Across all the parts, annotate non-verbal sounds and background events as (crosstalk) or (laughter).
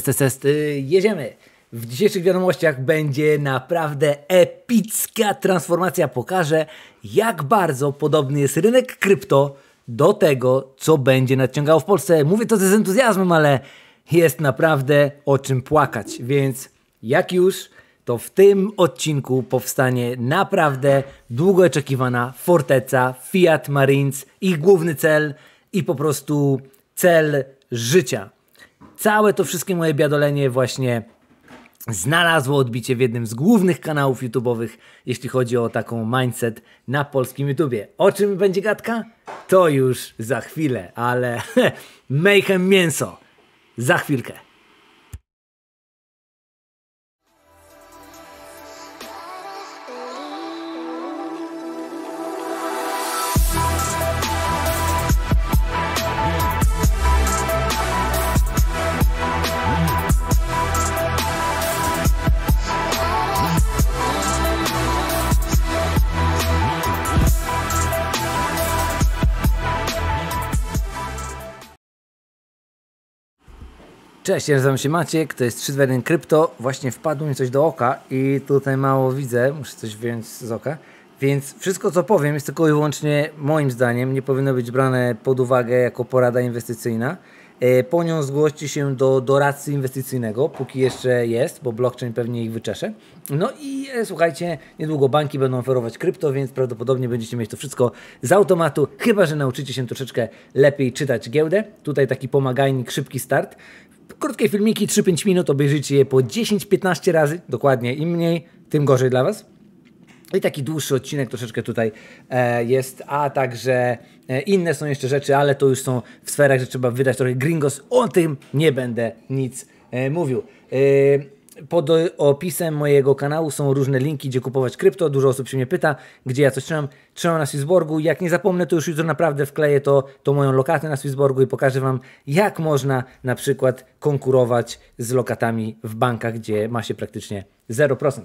Test, test, test. Jedziemy. W dzisiejszych wiadomościach będzie naprawdę epicka transformacja. Pokażę, jak bardzo podobny jest rynek krypto do tego, co będzie nadciągało w Polsce. Mówię to z entuzjazmem, ale jest naprawdę o czym płakać. Więc jak już, to w tym odcinku powstanie naprawdę długo oczekiwana forteca Fiat Marines, ich główny cel i po prostu cel życia. Całe to wszystkie moje biadolenie właśnie znalazło odbicie w jednym z głównych kanałów YouTube'owych, jeśli chodzi o taką mindset na polskim YouTubie. O czym będzie gadka? To już za chwilę, ale (laughs) mayhem mięso za chwilkę. Cześć, ja nazywam się Maciek, to jest 321 Krypto. Właśnie wpadło mi coś do oka i tutaj mało widzę, muszę coś wyjąć z oka. Więc wszystko co powiem jest tylko i wyłącznie moim zdaniem, nie powinno być brane pod uwagę jako porada inwestycyjna. E, po nią zgłoście się do doradcy inwestycyjnego, póki jeszcze jest, bo blockchain pewnie ich wyczesze. No i e, słuchajcie, niedługo banki będą oferować krypto, więc prawdopodobnie będziecie mieć to wszystko z automatu, chyba że nauczycie się troszeczkę lepiej czytać giełdę. Tutaj taki pomagajnik, szybki start krótkie filmiki, 3-5 minut, obejrzyjcie je po 10-15 razy, dokładnie, im mniej, tym gorzej dla Was. I taki dłuższy odcinek troszeczkę tutaj e, jest, a także e, inne są jeszcze rzeczy, ale to już są w sferach, że trzeba wydać trochę gringos. O tym nie będę nic e, mówił. E, pod opisem mojego kanału są różne linki, gdzie kupować krypto. Dużo osób się mnie pyta, gdzie ja coś trzymam. Trzymam na Swissborgu. Jak nie zapomnę, to już jutro naprawdę wkleję to, to moją lokatę na Swissborgu i pokażę Wam, jak można na przykład konkurować z lokatami w bankach, gdzie ma się praktycznie 0%.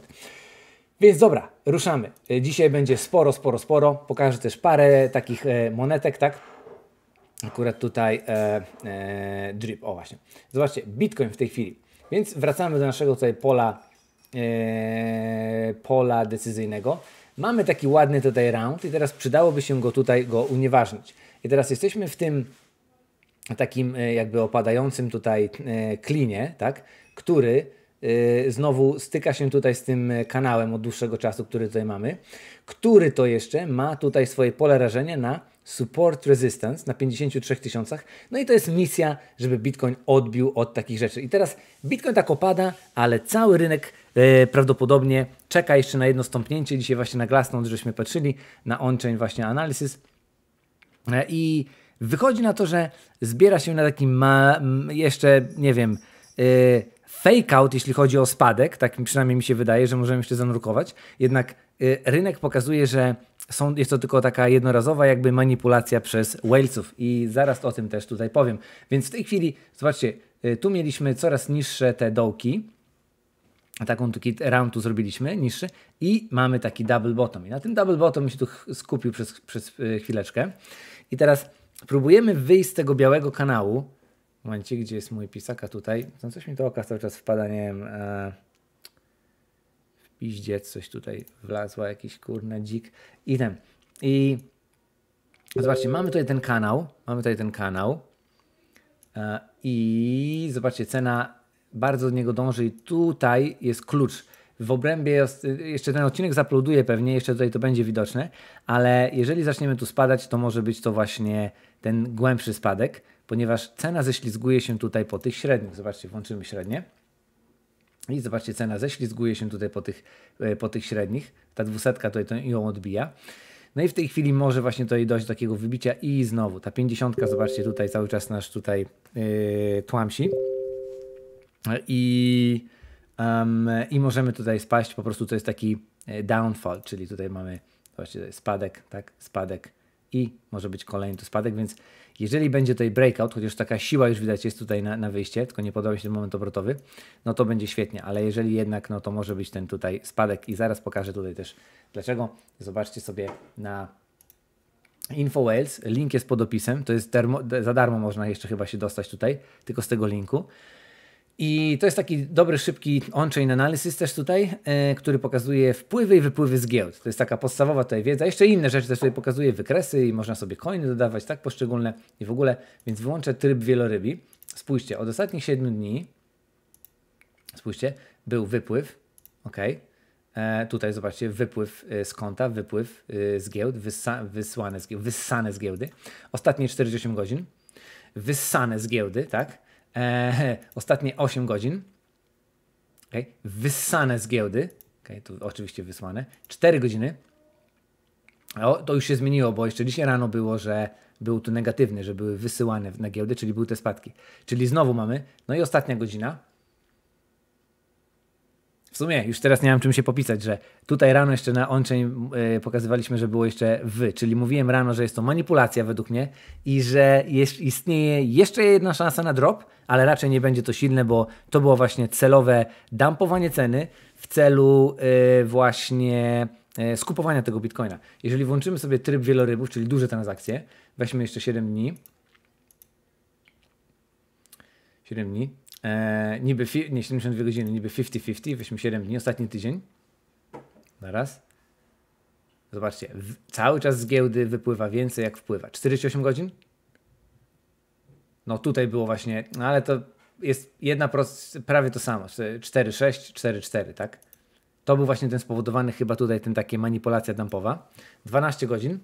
Więc dobra, ruszamy. Dzisiaj będzie sporo, sporo, sporo. Pokażę też parę takich e, monetek, tak? Akurat tutaj e, e, drip, o właśnie. Zobaczcie, Bitcoin w tej chwili więc wracamy do naszego tutaj pola, e, pola decyzyjnego. Mamy taki ładny tutaj round i teraz przydałoby się go tutaj go unieważnić. I teraz jesteśmy w tym takim e, jakby opadającym tutaj e, klinie, tak, który znowu styka się tutaj z tym kanałem od dłuższego czasu, który tutaj mamy, który to jeszcze ma tutaj swoje pole rażenia na Support Resistance na 53 tysiącach. No i to jest misja, żeby Bitcoin odbił od takich rzeczy. I teraz Bitcoin tak opada, ale cały rynek e, prawdopodobnie czeka jeszcze na jedno stąpnięcie. Dzisiaj właśnie na Glassnode żeśmy patrzyli, na on-chain właśnie analysis. E, I wychodzi na to, że zbiera się na taki ma, jeszcze, nie wiem, e, fake out, jeśli chodzi o spadek. Tak przynajmniej mi się wydaje, że możemy jeszcze zanurkować. Jednak Y, rynek pokazuje, że są, jest to tylko taka jednorazowa jakby manipulacja przez Walesów i zaraz o tym też tutaj powiem. Więc w tej chwili, zobaczcie, y, tu mieliśmy coraz niższe te dołki, taką taki round tu zrobiliśmy, niższy i mamy taki double bottom. I na tym double bottom się tu skupił przez, przez y, chwileczkę. I teraz próbujemy wyjść z tego białego kanału. Momencie, gdzie jest mój pisaka tutaj. No coś mi to oka cały czas wpada, nie wiem... E piździec, coś tutaj wlazła, jakiś kurna dzik. ten I zobaczcie, mamy tutaj ten kanał, mamy tutaj ten kanał e, i zobaczcie, cena bardzo do niego dąży i tutaj jest klucz. W obrębie, jeszcze ten odcinek zaploduje pewnie, jeszcze tutaj to będzie widoczne, ale jeżeli zaczniemy tu spadać, to może być to właśnie ten głębszy spadek, ponieważ cena ześlizguje się tutaj po tych średnich. Zobaczcie, włączymy średnie i zobaczcie, cena ześlizguje się tutaj po tych, e, po tych średnich. Ta dwusetka tutaj to ją odbija. No i w tej chwili może właśnie tutaj dojść do takiego wybicia i znowu ta pięćdziesiątka, zobaczcie, tutaj cały czas nasz tutaj yy, tłamsi. I, um, I możemy tutaj spaść, po prostu to jest taki e, downfall, czyli tutaj mamy, zobaczcie, spadek, tak, spadek, i może być kolejny to spadek, więc jeżeli będzie tutaj breakout, chociaż taka siła już widać jest tutaj na, na wyjście, tylko nie podoba się ten moment obrotowy, no to będzie świetnie, ale jeżeli jednak, no to może być ten tutaj spadek i zaraz pokażę tutaj też dlaczego. Zobaczcie sobie na InfoWales link jest pod opisem, to jest za darmo można jeszcze chyba się dostać tutaj, tylko z tego linku. I to jest taki dobry, szybki on-chain analysis też tutaj, e, który pokazuje wpływy i wypływy z giełd. To jest taka podstawowa tutaj wiedza. Jeszcze inne rzeczy też tutaj pokazuje, wykresy i można sobie coiny dodawać, tak, poszczególne i w ogóle. Więc wyłączę tryb wielorybi. Spójrzcie, od ostatnich 7 dni, spójrzcie, był wypływ, ok. E, tutaj zobaczcie, wypływ e, z konta, wypływ e, z giełd, wysłane z giełd, wyssane z giełdy. Ostatnie 48 godzin, wyssane z giełdy, tak e, ostatnie 8 godzin. Okay. Wyssane z giełdy. Okay, tu oczywiście wysłane. 4 godziny. O, to już się zmieniło, bo jeszcze dzisiaj rano było, że był tu negatywny, że były wysyłane na giełdę, czyli były te spadki. Czyli znowu mamy. No i ostatnia godzina sumie już teraz nie mam czym się popisać, że tutaj rano jeszcze na onchain e, pokazywaliśmy, że było jeszcze wy, czyli mówiłem rano, że jest to manipulacja według mnie i że jest, istnieje jeszcze jedna szansa na drop, ale raczej nie będzie to silne, bo to było właśnie celowe dumpowanie ceny w celu e, właśnie e, skupowania tego bitcoina. Jeżeli włączymy sobie tryb wielorybów, czyli duże transakcje, weźmy jeszcze 7 dni. 7 dni. E, niby fi- nie 72 godziny, niby 50-50, weźmy 7 dni, ostatni tydzień. Naraz. Zobaczcie, w- cały czas z giełdy wypływa więcej jak wpływa. 48 godzin? No tutaj było właśnie, no ale to jest jedna proc- prawie to samo, 4-6, 4-4, tak? To był właśnie ten spowodowany chyba tutaj ten takie manipulacja dumpowa. 12 godzin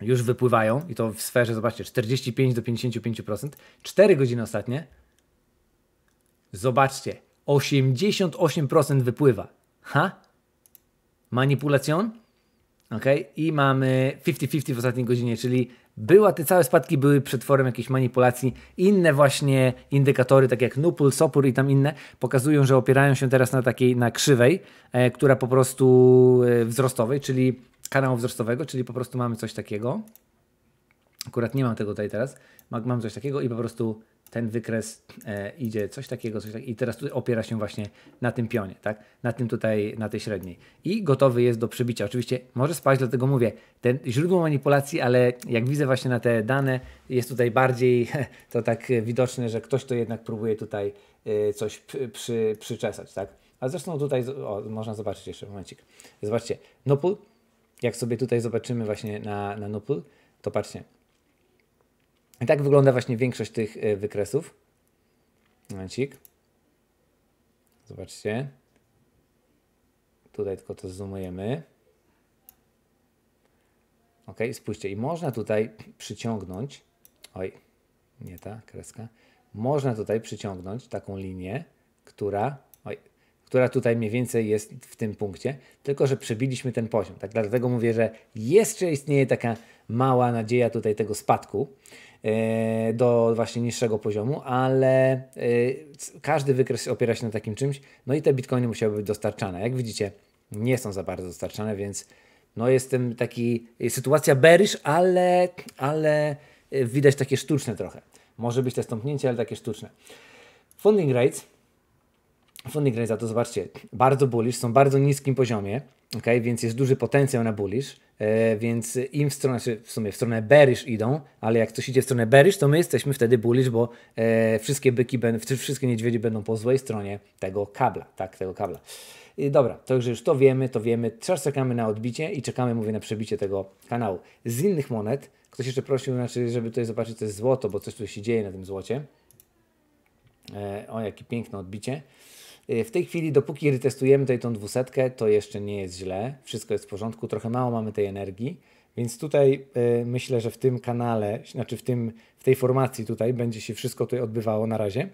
już wypływają i to w sferze, zobaczcie, 45 do 55%. 4 godziny ostatnie Zobaczcie, 88% wypływa. Ha? Manipulacjon? Ok, i mamy 50-50 w ostatniej godzinie, czyli była, te całe spadki były przetworem jakiejś manipulacji. Inne właśnie indykatory, tak jak Nupul, Sopur i tam inne, pokazują, że opierają się teraz na takiej, na krzywej, e, która po prostu e, wzrostowej, czyli kanału wzrostowego, czyli po prostu mamy coś takiego. Akurat nie mam tego tutaj teraz. Mam, mam coś takiego i po prostu ten wykres e, idzie coś takiego, coś takiego i teraz tutaj opiera się właśnie na tym pionie, tak? Na tym tutaj, na tej średniej. I gotowy jest do przebicia. Oczywiście może spaść, dlatego mówię, ten źródło manipulacji, ale jak widzę właśnie na te dane, jest tutaj bardziej (laughs) to tak widoczne, że ktoś to jednak próbuje tutaj e, coś przy, przy, przyczesać, tak? A zresztą tutaj, o, można zobaczyć jeszcze momencik. Zobaczcie, Nupl. jak sobie tutaj zobaczymy właśnie na, na to patrzcie, i tak wygląda właśnie większość tych e, wykresów. Momencik. Zobaczcie. Tutaj tylko to zoomujemy. Ok, spójrzcie. I można tutaj przyciągnąć. Oj, nie ta kreska. Można tutaj przyciągnąć taką linię, która, oj, która tutaj mniej więcej jest w tym punkcie, tylko że przebiliśmy ten poziom. Tak dlatego mówię, że jeszcze istnieje taka mała nadzieja tutaj tego spadku. E, do właśnie niższego poziomu, ale e, każdy wykres opiera się na takim czymś, no i te bitcoiny musiały być dostarczane. Jak widzicie, nie są za bardzo dostarczane, więc no jestem taki, e, sytuacja bearish, ale, ale widać takie sztuczne trochę. Może być te stąpnięcie, ale takie sztuczne. Funding rates Fundy Raise, to zobaczcie, bardzo bullish, są bardzo niskim poziomie, ok, więc jest duży potencjał na bullish, e, więc im w stronę, znaczy w sumie w stronę bearish idą, ale jak coś idzie w stronę bearish, to my jesteśmy wtedy bullish, bo e, wszystkie byki, ben, wszystkie niedźwiedzie będą po złej stronie tego kabla, tak, tego kabla. I dobra, także już to wiemy, to wiemy, teraz czekamy na odbicie i czekamy, mówię, na przebicie tego kanału. Z innych monet, ktoś jeszcze prosił, znaczy, żeby tutaj zobaczyć, co jest złoto, bo coś tu się dzieje na tym złocie. E, o, jakie piękne odbicie. Y, w tej chwili, dopóki retestujemy tutaj tą dwusetkę, to jeszcze nie jest źle, wszystko jest w porządku, trochę mało mamy tej energii, więc tutaj y, myślę, że w tym kanale, znaczy w, tym, w tej formacji tutaj będzie się wszystko tutaj odbywało na razie,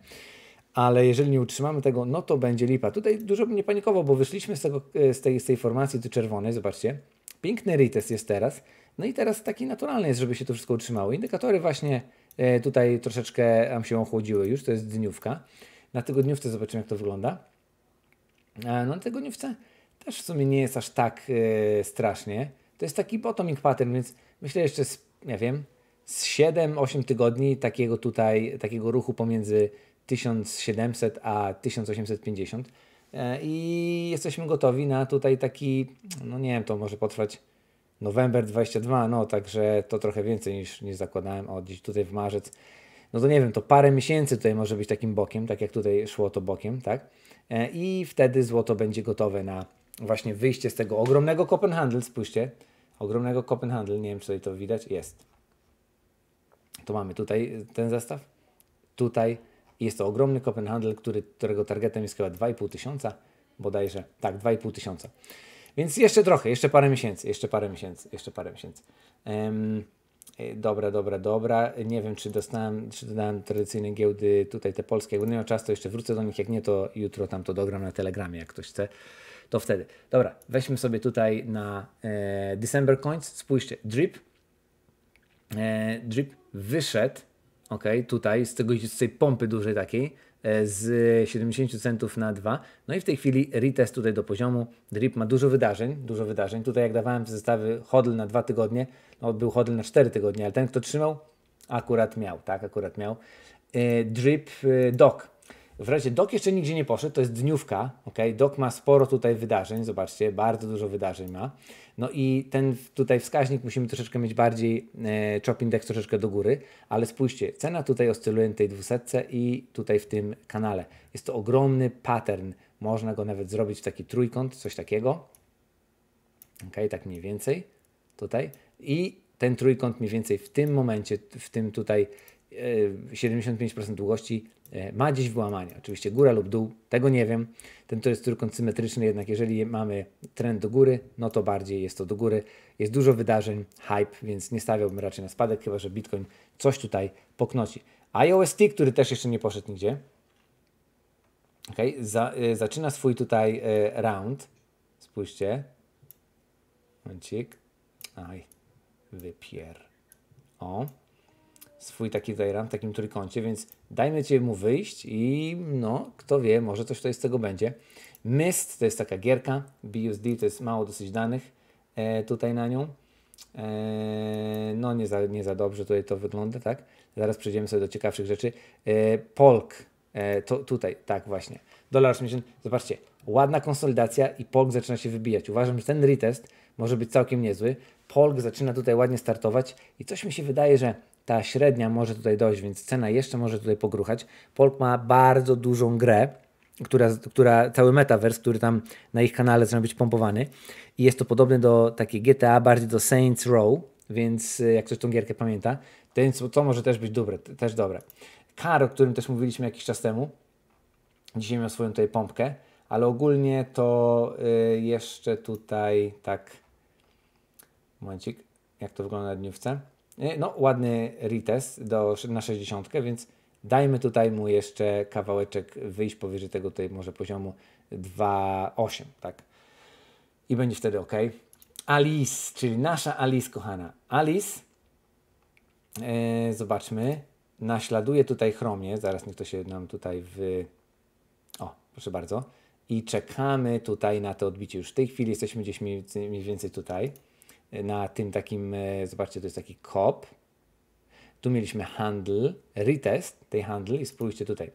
ale jeżeli nie utrzymamy tego, no to będzie lipa. Tutaj dużo bym nie panikował, bo wyszliśmy z, tego, y, z, tej, z tej formacji do czerwonej, zobaczcie, piękny retest jest teraz, no i teraz taki naturalny jest, żeby się to wszystko utrzymało. Indykatory właśnie y, tutaj troszeczkę nam się ochłodziły już, to jest dniówka, na tygodniówce zobaczymy, jak to wygląda. No, na tygodniówce też w sumie nie jest aż tak e, strasznie. To jest taki bottoming pattern, więc myślę jeszcze, z, nie wiem, z 7-8 tygodni takiego tutaj, takiego ruchu pomiędzy 1700 a 1850 e, i jesteśmy gotowi na tutaj taki, no nie wiem, to może potrwać November 22, no także to trochę więcej niż, niż zakładałem. O, dziś tutaj w marzec no to nie wiem, to parę miesięcy tutaj może być takim bokiem, tak jak tutaj szło to bokiem, tak? E, I wtedy złoto będzie gotowe na właśnie wyjście z tego ogromnego Copenhandel, spójrzcie, ogromnego Copenhandel, nie wiem, czy tutaj to widać, jest. To mamy tutaj e, ten zestaw, tutaj jest to ogromny Copenhandel, który, którego targetem jest chyba 2,5 tysiąca, bodajże, tak, 2,5 tysiąca. Więc jeszcze trochę, jeszcze parę miesięcy, jeszcze parę miesięcy, jeszcze parę miesięcy. Um, Dobra, dobra, dobra. Nie wiem, czy dostałem, czy dodałem tradycyjne giełdy, tutaj te polskie. Jak miał czas, to jeszcze wrócę do nich. Jak nie, to jutro tam to dogram na Telegramie, jak ktoś chce. To wtedy. Dobra, weźmy sobie tutaj na e, December Coins. Spójrzcie, drip. E, drip wyszedł, ok, tutaj z, tego, z tej pompy dużej takiej E, z 70 centów na 2. No i w tej chwili retest tutaj do poziomu. Drip ma dużo wydarzeń, dużo wydarzeń. Tutaj jak dawałem zestawy hodl na 2 tygodnie, no był hodl na 4 tygodnie, ale ten kto trzymał akurat miał, tak, akurat miał. E, drip e, Doc. W razie Doc jeszcze nigdzie nie poszedł, to jest dniówka, ok? Doc ma sporo tutaj wydarzeń, zobaczcie, bardzo dużo wydarzeń ma. No i ten tutaj wskaźnik musimy troszeczkę mieć bardziej, e, chop index troszeczkę do góry, ale spójrzcie, cena tutaj oscyluje w tej dwusetce i tutaj w tym kanale. Jest to ogromny pattern, można go nawet zrobić w taki trójkąt, coś takiego. Ok, tak mniej więcej tutaj. I ten trójkąt mniej więcej w tym momencie, w tym tutaj 75% e, długości e, ma gdzieś wyłamanie. Oczywiście góra lub dół, tego nie wiem. Ten to jest trójkąt symetryczny, jednak jeżeli mamy trend do góry, no to bardziej jest to do góry. Jest dużo wydarzeń, hype, więc nie stawiałbym raczej na spadek, chyba że Bitcoin coś tutaj poknoci. IOST, który też jeszcze nie poszedł nigdzie, okay, za, y, zaczyna swój tutaj y, round. Spójrzcie. Momencik. Aj, wypier. O swój taki diagram, w takim trójkącie, więc dajmy mu wyjść i no, kto wie, może coś tutaj z tego będzie. Mist to jest taka gierka, BUSD to jest mało dosyć danych e, tutaj na nią. E, no nie za, nie za dobrze tutaj to wygląda, tak? Zaraz przejdziemy sobie do ciekawszych rzeczy. E, Polk, e, to tutaj, tak właśnie. Dolar 80, zobaczcie, ładna konsolidacja i Polk zaczyna się wybijać. Uważam, że ten retest może być całkiem niezły. Polk zaczyna tutaj ładnie startować i coś mi się wydaje, że ta średnia może tutaj dojść, więc cena jeszcze może tutaj pogruchać. Polk ma bardzo dużą grę, która, która cały metavers, który tam na ich kanale zaczyna być pompowany i jest to podobne do takiej GTA, bardziej do Saints Row, więc e, jak ktoś tą gierkę pamięta, to, to może też być dobre, też dobre. Kar, o którym też mówiliśmy jakiś czas temu, dzisiaj miał swoją tutaj pompkę, ale ogólnie to y, jeszcze tutaj tak, momencik, jak to wygląda na dniówce. E, no, ładny retest do, na 60, więc dajmy tutaj mu jeszcze kawałeczek wyjść powyżej tego tutaj może poziomu 2,8, tak? I będzie wtedy ok. Alice, czyli nasza Alice, kochana. Alice, e, zobaczmy, naśladuje tutaj chromie zaraz niech to się nam tutaj w... O, proszę bardzo. I czekamy tutaj na to odbicie. Już w tej chwili jesteśmy gdzieś mniej więcej tutaj na tym takim, e, zobaczcie, to jest taki kop. Tu mieliśmy handel, retest tej handel i spójrzcie tutaj.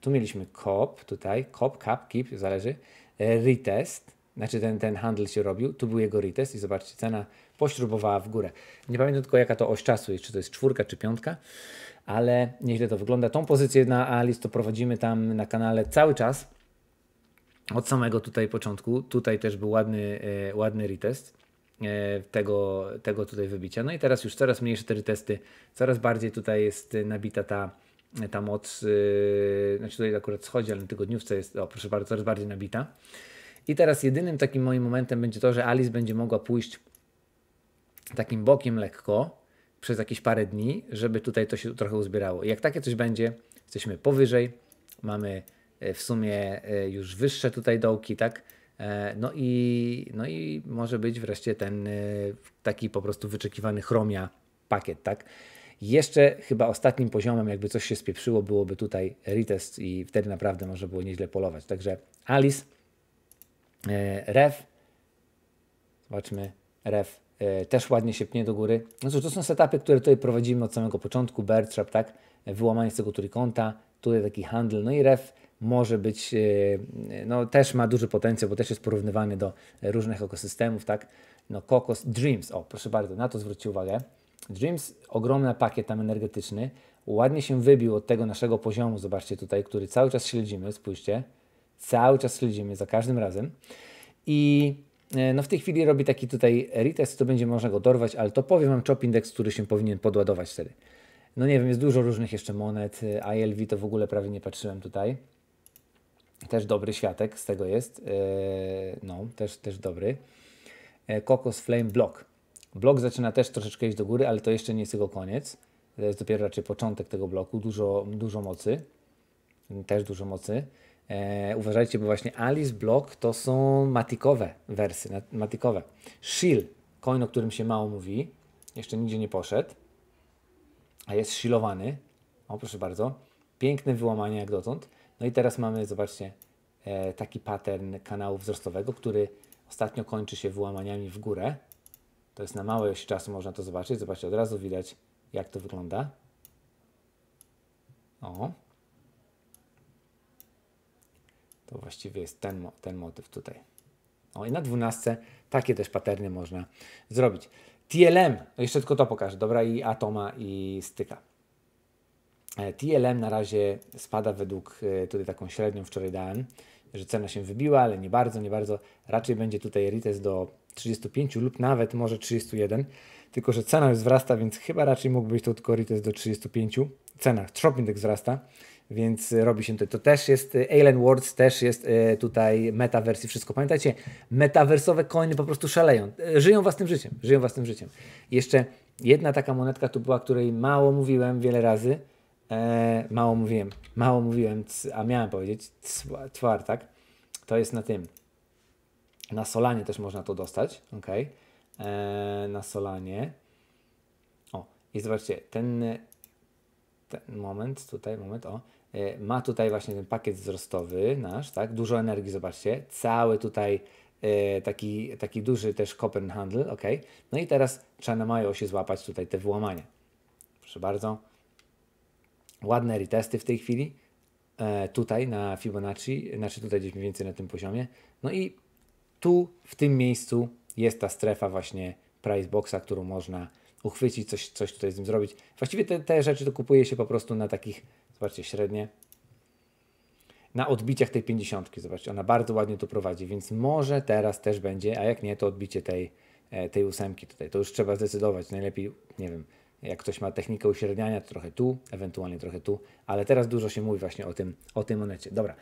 Tu mieliśmy kop, tutaj, kop, kap, kip, zależy, e, retest, znaczy ten, ten handl się robił, tu był jego retest i zobaczcie, cena pośrubowała w górę. Nie pamiętam tylko jaka to oś czasu jest, czy to jest czwórka, czy piątka, ale nieźle to wygląda. Tą pozycję na Alice to prowadzimy tam na kanale cały czas, od samego tutaj początku. Tutaj też był ładny, e, ładny retest. E, tego, tego tutaj wybicia. No i teraz już coraz mniejsze te testy, coraz bardziej tutaj jest nabita ta, ta moc, yy, znaczy tutaj akurat schodzi, ale na tygodniówce jest, o proszę bardzo, coraz bardziej nabita. I teraz jedynym takim moim momentem będzie to, że Alice będzie mogła pójść takim bokiem lekko przez jakieś parę dni, żeby tutaj to się trochę uzbierało. I jak takie coś będzie, jesteśmy powyżej, mamy e, w sumie już wyższe tutaj dołki, tak? E, no i, no i może być wreszcie ten e, taki po prostu wyczekiwany chromia pakiet, tak? Jeszcze chyba ostatnim poziomem, jakby coś się spieprzyło, byłoby tutaj retest i wtedy naprawdę może było nieźle polować. Także Alice, e, Ref, zobaczmy, Ref też ładnie się pnie do góry. No cóż, to są setupy, które tutaj prowadzimy od samego początku, Bertrap, tak? Wyłamanie z tego trójkąta, tutaj taki handel, no i Ref może być, e, e, no też ma duży potencjał, bo też jest porównywany do różnych ekosystemów, tak? No kokos, Dreams, o proszę bardzo, na to zwróćcie uwagę. Dreams, ogromny pakiet tam energetyczny, ładnie się wybił od tego naszego poziomu, zobaczcie tutaj, który cały czas śledzimy, spójrzcie, cały czas śledzimy, za każdym razem. I e, no w tej chwili robi taki tutaj retest, to będzie można go dorwać, ale to powiem Wam chop index, który się powinien podładować wtedy. No nie wiem, jest dużo różnych jeszcze monet, ILV to w ogóle prawie nie patrzyłem tutaj. Też dobry światek z tego jest. E, no, też, też dobry. E, Kokos Flame Block. Blok zaczyna też troszeczkę iść do góry, ale to jeszcze nie jest jego koniec. To jest dopiero raczej początek tego bloku. Dużo, dużo mocy. Też dużo mocy. E, uważajcie, bo właśnie Alice Block to są matikowe wersy, matikowe. shield coin, o którym się mało mówi, jeszcze nigdzie nie poszedł, a jest shillowany. O, proszę bardzo. Piękne wyłamanie jak dotąd. No i teraz mamy, zobaczcie, e, taki pattern kanału wzrostowego, który ostatnio kończy się wyłamaniami w górę. To jest na małe osi czasu, można to zobaczyć. Zobaczcie, od razu widać, jak to wygląda. O. To właściwie jest ten, ten motyw tutaj. O, i na dwunastce takie też paterny można zrobić. TLM, no jeszcze tylko to pokażę, dobra, i atoma i styka. E, TLM na razie spada według e, tutaj taką średnią wczoraj dałem, że cena się wybiła, ale nie bardzo, nie bardzo. Raczej będzie tutaj retest do 35 lub nawet może 31, tylko że cena już wzrasta, więc chyba raczej mógł być to tylko retest do 35. Cena, shop index wzrasta, więc robi się to. To też jest, e, Alien Words też jest tutaj metawersji, wszystko. Pamiętajcie, metawersowe coiny po prostu szaleją. Żyją własnym życiem, żyją własnym życiem. Jeszcze jedna taka monetka tu była, której mało mówiłem wiele razy, E, mało mówiłem, mało mówiłem, a miałem powiedzieć, tak. to jest na tym. Na Solanie też można to dostać, ok? E, na Solanie. O, i zobaczcie, ten, ten moment, tutaj, moment, o, e, ma tutaj właśnie ten pakiet wzrostowy nasz, tak? Dużo energii, zobaczcie, cały tutaj e, taki, taki duży też Kopenhandel, ok? No i teraz na mają się złapać tutaj te włamania. Proszę bardzo ładne retesty w tej chwili, e, tutaj na Fibonacci, znaczy tutaj gdzieś mniej więcej na tym poziomie. No i tu w tym miejscu jest ta strefa właśnie price boxa, którą można uchwycić, coś, coś tutaj z nim zrobić. Właściwie te, te rzeczy to kupuje się po prostu na takich, zobaczcie, średnie, na odbiciach tej 50. Zobaczcie, ona bardzo ładnie tu prowadzi, więc może teraz też będzie, a jak nie, to odbicie tej, e, tej ósemki tutaj. To już trzeba zdecydować. Najlepiej, nie wiem, jak ktoś ma technikę uśredniania, to trochę tu, ewentualnie trochę tu, ale teraz dużo się mówi właśnie o tym, o tym monecie. Dobra.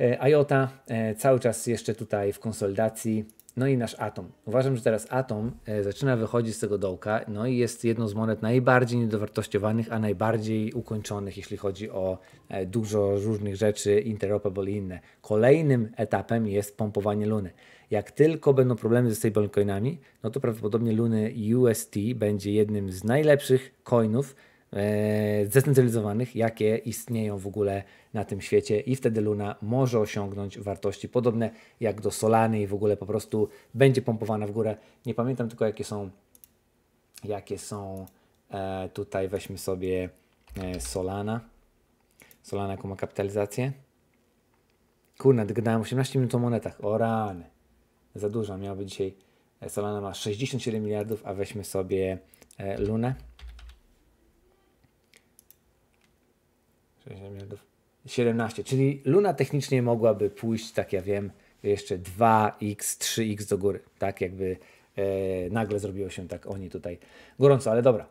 E, IOTA e, cały czas jeszcze tutaj w konsolidacji. No i nasz Atom. Uważam, że teraz Atom e, zaczyna wychodzić z tego dołka, no i jest jedną z monet najbardziej niedowartościowanych, a najbardziej ukończonych, jeśli chodzi o dużo różnych rzeczy, interoperable i inne. Kolejnym etapem jest pompowanie Luny. Jak tylko będą problemy ze stablecoinami, no to prawdopodobnie Luny UST będzie jednym z najlepszych coinów e, zdecentralizowanych, jakie istnieją w ogóle na tym świecie i wtedy Luna może osiągnąć wartości podobne jak do Solany i w ogóle po prostu będzie pompowana w górę. Nie pamiętam tylko jakie są jakie są e, tutaj weźmy sobie e, Solana. Solana jaką ma kapitalizację? Kurna, gadałem 18 minut o monetach. O rany za dużo. Miałaby dzisiaj e, Solana ma 67 miliardów, a weźmy sobie e, Lunę. 60 miliardów. 17, czyli Luna technicznie mogłaby pójść, tak ja wiem, jeszcze 2x, 3x do góry, tak jakby e, nagle zrobiło się tak oni tutaj gorąco, ale dobra.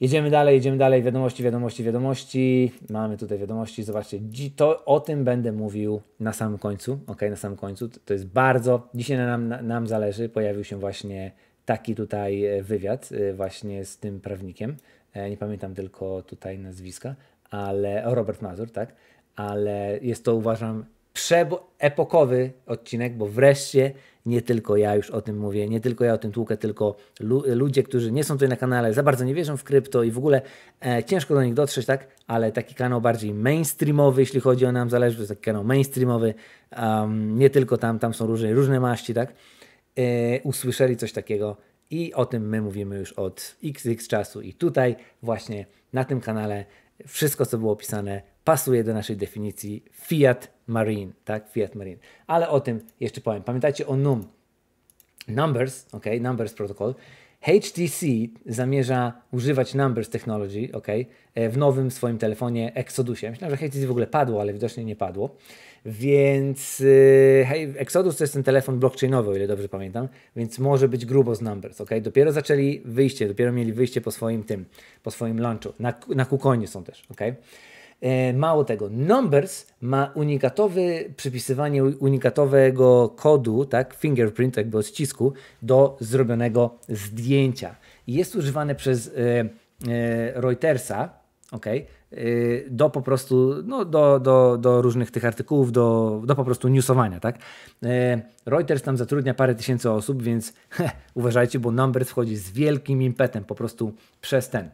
Jedziemy dalej, jedziemy dalej, wiadomości, wiadomości, wiadomości. Mamy tutaj wiadomości, zobaczcie, to o tym będę mówił na samym końcu, ok, na samym końcu. To jest bardzo, dzisiaj nam, nam zależy, pojawił się właśnie taki tutaj e, wywiad e, właśnie z tym prawnikiem, e, nie pamiętam tylko tutaj nazwiska, ale Robert Mazur, tak, ale jest to uważam przebo- epokowy odcinek, bo wreszcie nie tylko ja już o tym mówię, nie tylko ja o tym tłukę, tylko lu ludzie, którzy nie są tutaj na kanale, za bardzo nie wierzą w krypto i w ogóle e, ciężko do nich dotrzeć, tak? Ale taki kanał bardziej mainstreamowy, jeśli chodzi o nam zależy, to jest taki kanał mainstreamowy, um, nie tylko tam, tam są różne, różne maści, tak? E, usłyszeli coś takiego i o tym my mówimy już od xx czasu i tutaj właśnie na tym kanale wszystko, co było opisane, pasuje do naszej definicji Fiat Marine, tak? Fiat Marine. Ale o tym jeszcze powiem. Pamiętajcie o NUM. Numbers, ok, Numbers Protocol. HTC zamierza używać Numbers Technology, ok, e, w nowym swoim telefonie Exodusie. Myślałem, że HTC w ogóle padło, ale widocznie nie padło. Więc y, hej, Exodus to jest ten telefon blockchainowy, o ile dobrze pamiętam, więc może być grubo z Numbers, ok? Dopiero zaczęli wyjście, dopiero mieli wyjście po swoim tym, po swoim launchu. Na, na kukonie są też, ok? E, mało tego, Numbers ma unikatowy, przypisywanie unikatowego kodu, tak, fingerprint, jakby odcisku, do zrobionego zdjęcia. Jest używane przez e, e, Reutersa, ok, do po prostu, no, do, do, do różnych tych artykułów, do, do po prostu newsowania, tak? Reuters tam zatrudnia parę tysięcy osób, więc heh, (laughs) uważajcie, bo Numbers wchodzi z wielkim impetem po prostu przez ten,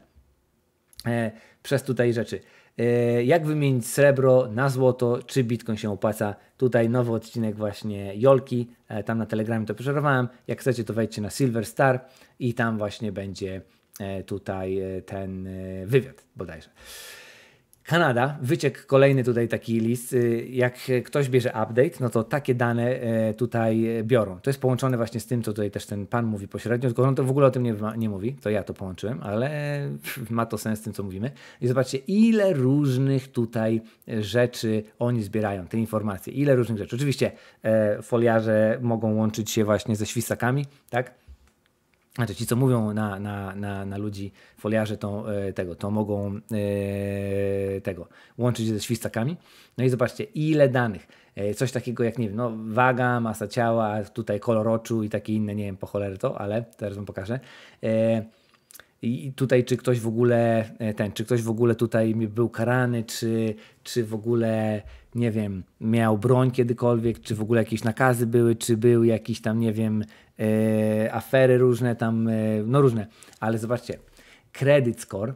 przez tutaj rzeczy. E, jak wymienić srebro na złoto, czy bitcoin się opłaca? Tutaj nowy odcinek właśnie Jolki, e, tam na Telegramie to przerwałem. Jak chcecie to wejdźcie na Silver Star i tam właśnie będzie e, tutaj ten wywiad bodajże. Kanada, wyciek kolejny tutaj taki list. Y, jak ktoś bierze update, no to takie dane e, tutaj biorą. To jest połączone właśnie z tym, co tutaj też ten pan mówi pośrednio, tylko on to w ogóle o tym nie, nie mówi, to ja to połączyłem, ale e, ma to sens z tym, co mówimy. I zobaczcie, ile różnych tutaj e, rzeczy oni zbierają, te informacje, ile różnych rzeczy. Oczywiście foliarze mogą łączyć się właśnie ze świsakami, tak? Znaczy ci, co mówią na, na, na, na ludzi foliarze, to, e, tego, to mogą e, tego łączyć ze świstakami. No i zobaczcie, ile danych. E, coś takiego jak, nie wiem, no, waga, masa ciała, tutaj kolor oczu i takie inne, nie wiem po cholerę to, ale teraz wam pokażę. i tutaj, czy ktoś w ogóle ten, czy ktoś w ogóle tutaj był karany, czy, czy w ogóle, nie wiem, miał broń kiedykolwiek, czy w ogóle jakieś nakazy były, czy był jakiś tam, nie wiem, e, afery różne tam, e, no różne, ale zobaczcie, kredyt score,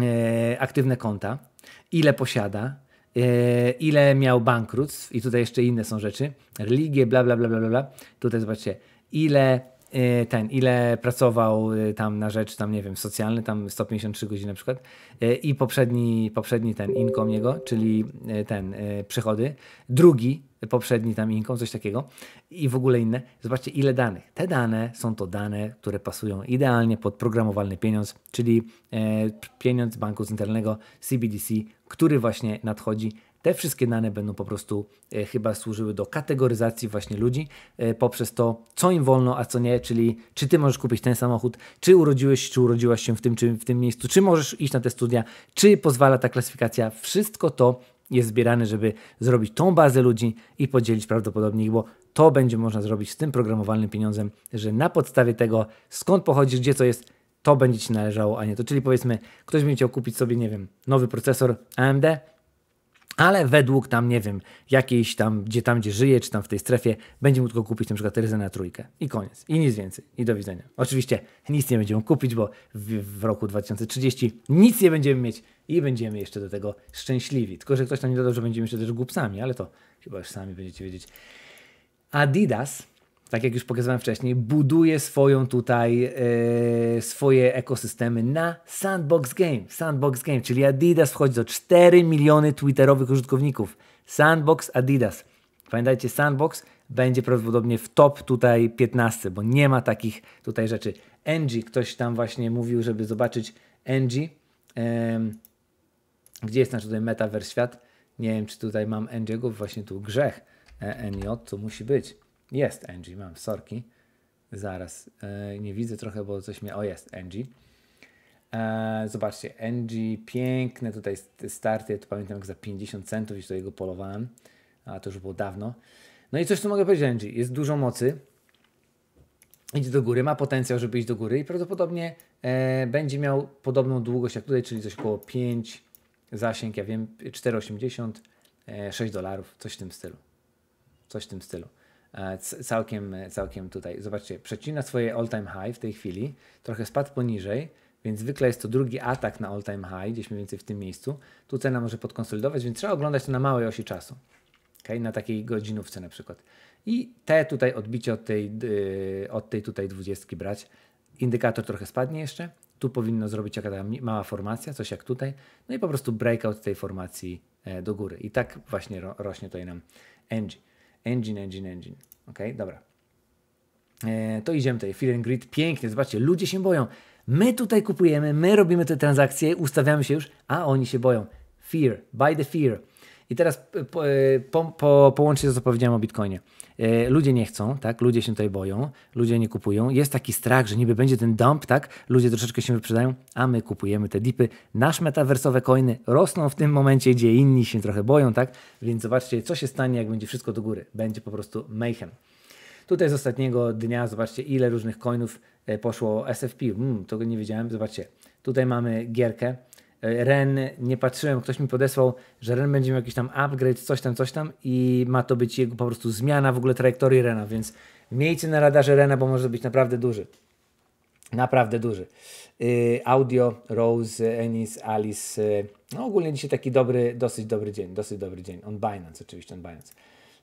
e, aktywne konta, ile posiada, e, ile miał bankructw i tutaj jeszcze inne są rzeczy, religie, bla, bla, bla, bla, bla. Tutaj zobaczcie, ile Y, ten, ile pracował y, tam na rzecz, tam nie wiem, socjalny, tam 153 godziny na przykład y, i poprzedni, poprzedni ten income jego, czyli ten przychody, drugi poprzedni tam income, coś takiego i w ogóle inne. Zobaczcie ile danych. Te dane są to dane, które pasują idealnie pod programowalny pieniądz, czyli pieniądz banku centralnego CBDC, który właśnie nadchodzi te wszystkie dane będą po prostu e, chyba służyły do kategoryzacji właśnie ludzi e, poprzez to, co im wolno, a co nie, czyli czy ty możesz kupić ten samochód, czy urodziłeś, czy urodziłaś się w tym, czy w tym miejscu, czy możesz iść na te studia, czy pozwala ta klasyfikacja. Wszystko to jest zbierane, żeby zrobić tą bazę ludzi i podzielić prawdopodobnie ich, bo to będzie można zrobić z tym programowalnym pieniądzem, że na podstawie tego, skąd pochodzisz, gdzie co jest, to będzie Ci należało, a nie to. Czyli powiedzmy, ktoś będzie chciał kupić sobie, nie wiem, nowy procesor AMD, ale według tam, nie wiem, jakiejś tam, gdzie tam, gdzie żyje, czy tam w tej strefie, będzie mógł tylko kupić na przykład Ryzę na trójkę. I koniec. I nic więcej. I do widzenia. Oczywiście nic nie będziemy kupić, bo w, w roku 2030 nic nie będziemy mieć i będziemy jeszcze do tego szczęśliwi. Tylko, że ktoś tam nie dodał, że będziemy jeszcze też głupcami, ale to chyba już sami będziecie wiedzieć. Adidas tak jak już pokazałem wcześniej, buduje swoją tutaj e, swoje ekosystemy na Sandbox Game. Sandbox Game, czyli Adidas wchodzi do 4 miliony twitterowych użytkowników. Sandbox Adidas. Pamiętajcie, Sandbox będzie prawdopodobnie w top tutaj 15, bo nie ma takich tutaj rzeczy. Angie, ktoś tam właśnie mówił, żeby zobaczyć Angie. gdzie jest nasz tutaj metaverse świat? Nie wiem, czy tutaj mam Angiego, właśnie tu grzech. E, NJ, to musi być. Jest Angie, mam sorki. Zaraz, e, nie widzę trochę, bo coś mnie... O, jest Angie. E, zobaczcie, Angie, piękne tutaj starty, ja tu pamiętam jak za 50 centów, jeśli to jego polowałem, a to już było dawno. No i coś tu mogę powiedzieć Angie, jest dużo mocy, idzie do góry, ma potencjał, żeby iść do góry i prawdopodobnie e, będzie miał podobną długość jak tutaj, czyli coś około 5 zasięg, ja wiem, 4,80, e, 6 dolarów, coś w tym stylu. Coś w tym stylu. E, całkiem, całkiem tutaj, zobaczcie, przecina swoje all-time high w tej chwili, trochę spadł poniżej, więc zwykle jest to drugi atak na all-time high, gdzieś mniej więcej w tym miejscu. Tu cena może podkonsolidować, więc trzeba oglądać to na małej osi czasu. Okay? Na takiej godzinówce na przykład. I te tutaj odbicie od tej, yy, od tej tutaj dwudziestki brać. Indykator trochę spadnie jeszcze. Tu powinno zrobić jakaś mała formacja, coś jak tutaj. No i po prostu breakout tej formacji e, do góry. I tak właśnie ro rośnie tutaj nam engine. Engine, engine, engine. OK, dobra. E, to idziemy tutaj. Fear and Greed, pięknie, zobaczcie, ludzie się boją. My tutaj kupujemy, my robimy te transakcje, ustawiamy się już, a oni się boją. Fear, buy the fear. I teraz e, e, po, po, połączcie to, co powiedziałem o Bitcoinie. E, ludzie nie chcą, tak? Ludzie się tutaj boją, ludzie nie kupują. Jest taki strach, że niby będzie ten dump, tak? Ludzie troszeczkę się wyprzedają, a my kupujemy te dipy. Nasz metawersowe coiny rosną w tym momencie, gdzie inni się trochę boją, tak? Więc zobaczcie, co się stanie, jak będzie wszystko do góry. Będzie po prostu mayhem. Tutaj z ostatniego dnia, zobaczcie, ile różnych coinów poszło SFP. Hmm, tego nie wiedziałem. Zobaczcie, tutaj mamy gierkę E, Ren, nie patrzyłem, ktoś mi podesłał, że Ren będzie miał jakiś tam upgrade, coś tam, coś tam i ma to być jego po prostu zmiana w ogóle trajektorii Rena, więc miejcie na radarze Rena, bo może być naprawdę duży. Naprawdę duży. Y, audio, Rose, Ennis, Alice. Y, no ogólnie dzisiaj taki dobry, dosyć dobry dzień, dosyć dobry dzień. On Binance oczywiście, on Binance.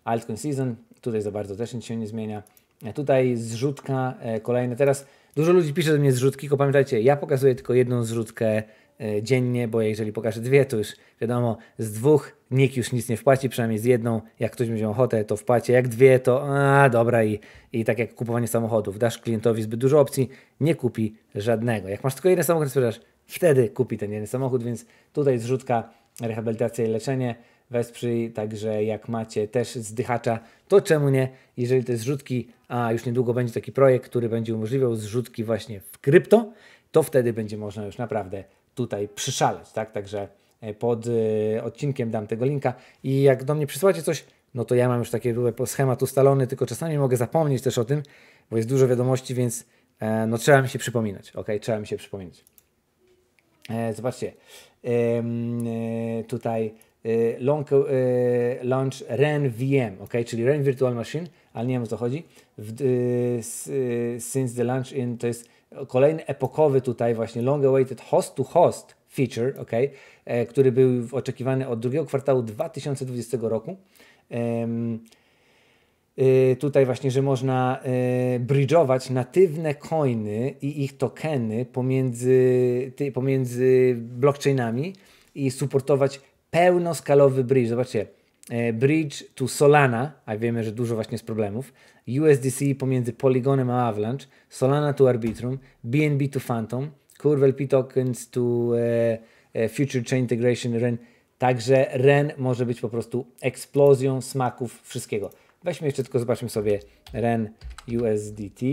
Altcoin Season, tutaj za bardzo też nic się nie zmienia. E, tutaj zrzutka e, kolejna. Teraz dużo ludzi pisze do mnie zrzutki, tylko pamiętajcie, ja pokazuję tylko jedną zrzutkę E, dziennie, bo jeżeli pokażę dwie, to już wiadomo, z dwóch nikt już nic nie wpłaci, przynajmniej z jedną, jak ktoś będzie miał ochotę, to wpłaci, jak dwie, to a, dobra i, i tak jak kupowanie samochodów, dasz klientowi zbyt dużo opcji, nie kupi żadnego. Jak masz tylko jeden samochód, sprzedaż, wtedy kupi ten jeden samochód, więc tutaj zrzutka, rehabilitacja i leczenie, wesprzyj, także jak macie też zdychacza, to czemu nie, jeżeli te zrzutki, a już niedługo będzie taki projekt, który będzie umożliwiał zrzutki właśnie w krypto, to wtedy będzie można już naprawdę tutaj przyszaleć, tak? Także e, pod e, odcinkiem dam tego linka i jak do mnie przysyłacie coś, no to ja mam już taki schemat ustalony, tylko czasami mogę zapomnieć też o tym, bo jest dużo wiadomości, więc e, no trzeba mi się przypominać, ok? Trzeba mi się przypominać. Zobaczcie, tutaj long, launch REN VM, ok? Czyli REN Virtual Machine, ale nie wiem o co chodzi. Since the launch in, to jest kolejny epokowy tutaj właśnie long awaited host to host feature, okay, e, który był oczekiwany od drugiego kwartału 2020 roku. E, tutaj właśnie, że można e, bridge'ować natywne coiny i ich tokeny pomiędzy, pomiędzy blockchainami i supportować pełnoskalowy bridge. Zobaczcie, E, Bridge to Solana, a wiemy, że dużo właśnie jest problemów, USDC pomiędzy Polygonem a Avalanche, Solana to Arbitrum, BNB to Phantom, P tokens to e, e, Future Chain Integration REN, także REN może być po prostu eksplozją smaków wszystkiego. Weźmy jeszcze tylko zobaczmy sobie REN USDT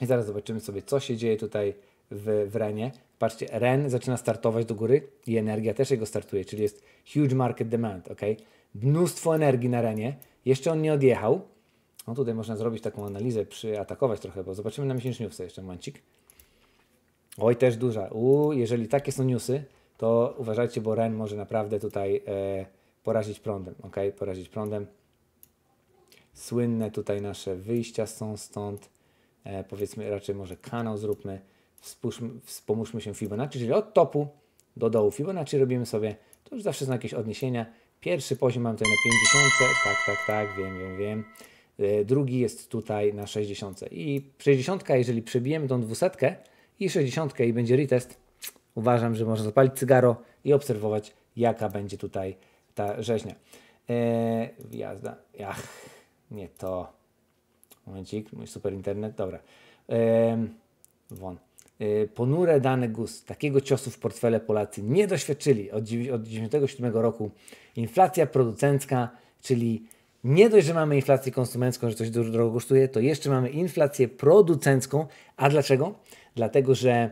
i zaraz zobaczymy sobie co się dzieje tutaj w, w RENie. Patrzcie, REN zaczyna startować do góry i energia też jego startuje, czyli jest huge market demand, ok? Mnóstwo energii na RENie, jeszcze on nie odjechał. No tutaj można zrobić taką analizę, przyatakować trochę, bo zobaczymy na miesięczniu jeszcze mancik. Oj, też duża. U, jeżeli takie są newsy, to uważajcie, bo REN może naprawdę tutaj e, porazić prądem, ok? Porazić prądem. Słynne tutaj nasze wyjścia są stąd. E, powiedzmy raczej może kanał zróbmy Współmy, wspomóżmy się Fibonacci, czyli od topu do dołu Fibonacci robimy sobie, to już zawsze są jakieś odniesienia. Pierwszy poziom mam tutaj na 50, tak, tak, tak, wiem, wiem, wiem. E, drugi jest tutaj na 60. I 60, jeżeli przebijemy tą dwusetkę i 60 i będzie retest, uważam, że można zapalić cygaro i obserwować, jaka będzie tutaj ta rzeźnia. Eee, Ach, nie to. Momencik, mój super internet, dobra. Eee, won. Y, ponure dane GUS. Takiego ciosu w portfele Polacy nie doświadczyli od 1997 roku. Inflacja producencka, czyli nie dość, że mamy inflację konsumencką, że coś dużo drogo kosztuje, to jeszcze mamy inflację producencką. A dlaczego? Dlatego, że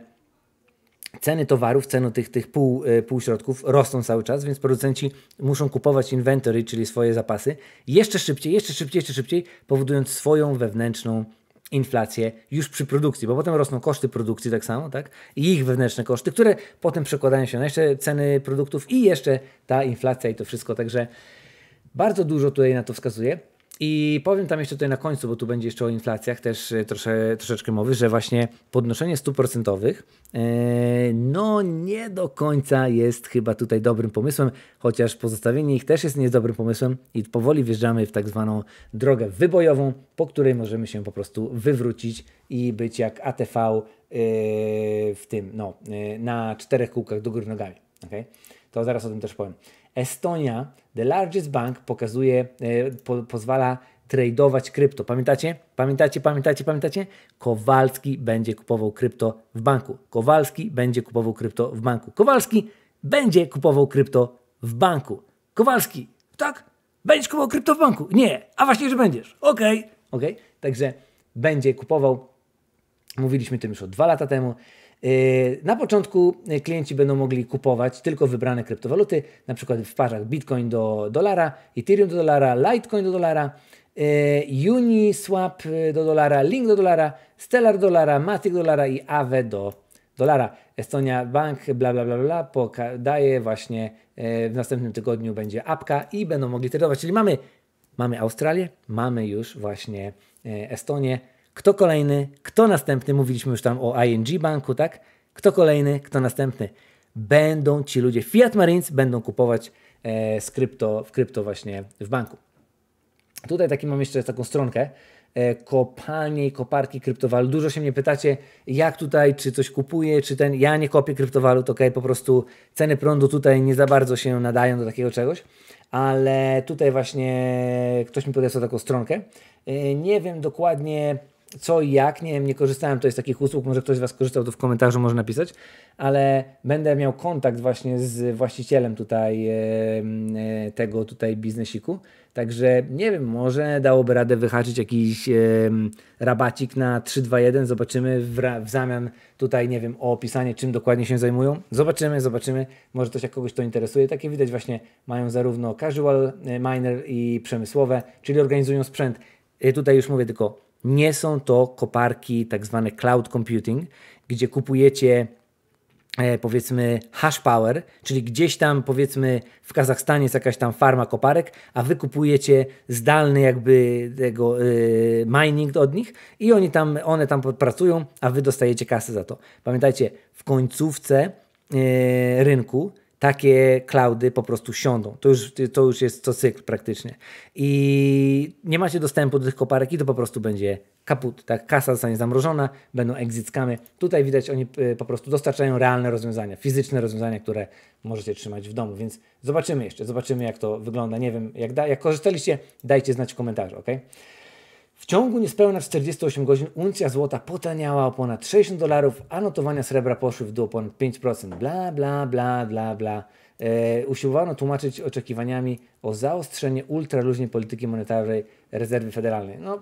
ceny towarów, ceny tych, tych pół, y, półśrodków rosną cały czas, więc producenci muszą kupować inventory, czyli swoje zapasy, jeszcze szybciej, jeszcze szybciej, jeszcze szybciej, powodując swoją wewnętrzną inflację już przy produkcji, bo potem rosną koszty produkcji tak samo, tak? I ich wewnętrzne koszty, które potem przekładają się na jeszcze ceny produktów i jeszcze ta inflacja i to wszystko. Także bardzo dużo tutaj na to wskazuje. I powiem tam jeszcze tutaj na końcu, bo tu będzie jeszcze o inflacjach też e, trosze, troszeczkę mowy, że właśnie podnoszenie stóp procentowych e, no nie do końca jest chyba tutaj dobrym pomysłem, chociaż pozostawienie ich też jest niedobrym pomysłem i powoli wjeżdżamy w tak zwaną drogę wybojową, po której możemy się po prostu wywrócić i być jak ATV e, w tym, no, na czterech kółkach do góry nogami. Okay? To zaraz o tym też powiem. Estonia, the largest bank, pokazuje, e, po, pozwala tradeować krypto. Pamiętacie? Pamiętacie, pamiętacie, pamiętacie? Kowalski będzie kupował krypto w banku. Kowalski będzie kupował krypto w banku. Kowalski będzie kupował krypto w banku. Kowalski, tak? Będziesz kupował krypto w banku? Nie, a właśnie, że będziesz. Okej, okay. okej. Okay. Także będzie kupował. Mówiliśmy tym już o dwa lata temu. Yy, na początku y, klienci będą mogli kupować tylko wybrane kryptowaluty, na przykład w parzach Bitcoin do dolara, Ethereum do dolara, Litecoin do dolara, y, Uniswap y, do dolara, Link do dolara, Stellar do dolara, Matic do dolara i Aave do dolara. Estonia Bank, bla bla bla bla, daje właśnie w następnym tygodniu będzie apka i będą mogli tradować. Czyli mamy, mamy Australię, mamy już właśnie Estonię, kto kolejny, kto następny, mówiliśmy już tam o ING banku, tak? Kto kolejny, kto następny. Będą ci ludzie, Fiat Marines będą kupować e, z krypto, w krypto właśnie w banku. Tutaj taki mam jeszcze taką stronkę, e, kopalnie i koparki kryptowalut. Dużo się mnie pytacie, jak tutaj, czy coś kupuję, czy ten. Ja nie kopię kryptowalut, ok, po prostu ceny prądu tutaj nie za bardzo się nadają do takiego czegoś, ale tutaj właśnie ktoś mi podesłał taką stronkę. E, nie wiem dokładnie, co i jak, nie wiem, nie korzystałem tutaj z takich usług, może ktoś z Was korzystał, to w komentarzu może napisać, ale będę miał kontakt właśnie z właścicielem tutaj e, tego tutaj biznesiku, także nie wiem, może dałoby radę wyhaczyć jakiś rabacik na 3-2-1, zobaczymy w, w zamian tutaj, nie wiem, o opisanie, czym dokładnie się zajmują, zobaczymy, zobaczymy, może ktoś jak kogoś to interesuje, takie widać właśnie, mają zarówno casual e, miner i przemysłowe, czyli organizują sprzęt, e, tutaj już mówię tylko nie są to koparki tak zwane cloud computing, gdzie kupujecie E, powiedzmy hash power, czyli gdzieś tam powiedzmy w Kazachstanie jest jakaś tam farma koparek, a wy kupujecie zdalny jakby tego e, mining od nich i oni tam, one tam pracują, a wy dostajecie kasę za to. Pamiętajcie, w końcówce e, rynku takie cloudy po prostu siądą. To już, to już jest co cykl praktycznie. I nie macie dostępu do tych koparek i to po prostu będzie kaput. Tak? Kasa zostanie zamrożona, będą exit scamy. Tutaj widać, oni y, po prostu dostarczają realne rozwiązania, fizyczne rozwiązania, które możecie trzymać w domu. Więc zobaczymy jeszcze, zobaczymy jak to wygląda. Nie wiem, jak, da, jak korzystaliście, dajcie znać w komentarzu, ok? W ciągu niespełna 48 godzin uncja złota potaniała o ponad 60 dolarów, a notowania srebra poszły w dół o ponad 5%. Bla, bla, bla, bla, bla. E, usiłowano tłumaczyć oczekiwaniami o zaostrzenie ultraluźnej polityki monetarnej rezerwy federalnej. No,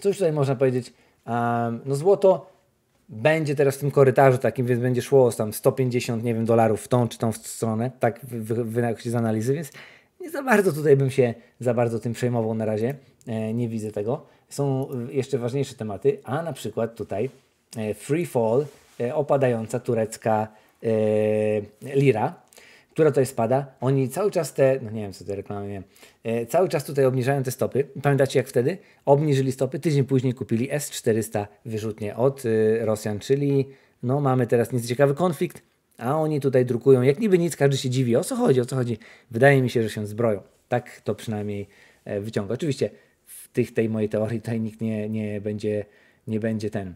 cóż tutaj można powiedzieć? Um, no złoto będzie teraz w tym korytarzu takim, więc będzie szło tam 150, nie wiem, dolarów w tą czy tą stronę, tak wychodzi z analizy, więc nie za bardzo tutaj bym się za bardzo tym przejmował na razie. E, nie widzę tego. Są jeszcze ważniejsze tematy, a na przykład tutaj e, free fall, e, opadająca turecka lira, która tutaj spada. Oni cały czas te, no nie wiem co te reklamy, nie wiem, cały czas tutaj obniżają te stopy. Pamiętacie jak wtedy? Obniżyli stopy, tydzień później kupili S-400 wyrzutnie od y, Rosjan, czyli no mamy teraz nieco ciekawy konflikt a oni tutaj drukują jak niby nic, każdy się dziwi, o co chodzi, o co chodzi. Wydaje mi się, że się zbroją. Tak to przynajmniej e, wyciąga. Oczywiście w tych, tej mojej teorii tutaj nikt nie, nie, będzie, nie będzie ten,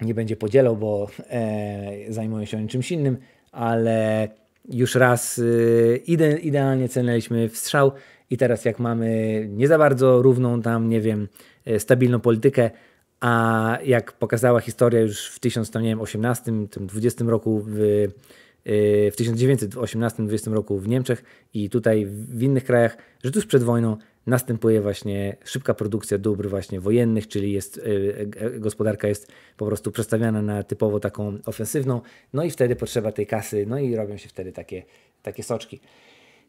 nie będzie podzielał, bo e, zajmują się oni czymś innym, ale już raz e, idealnie ceniliśmy wstrzał i teraz jak mamy nie za bardzo równą tam, nie wiem, e, stabilną politykę, a jak pokazała historia już w 1918, 20 roku w, y, w 1918-20 roku w Niemczech i tutaj w innych krajach, że tuż przed wojną następuje właśnie szybka produkcja dóbr właśnie wojennych, czyli jest, y, y, gospodarka jest po prostu przestawiana na typowo taką ofensywną, no i wtedy potrzeba tej kasy, no i robią się wtedy takie, takie soczki.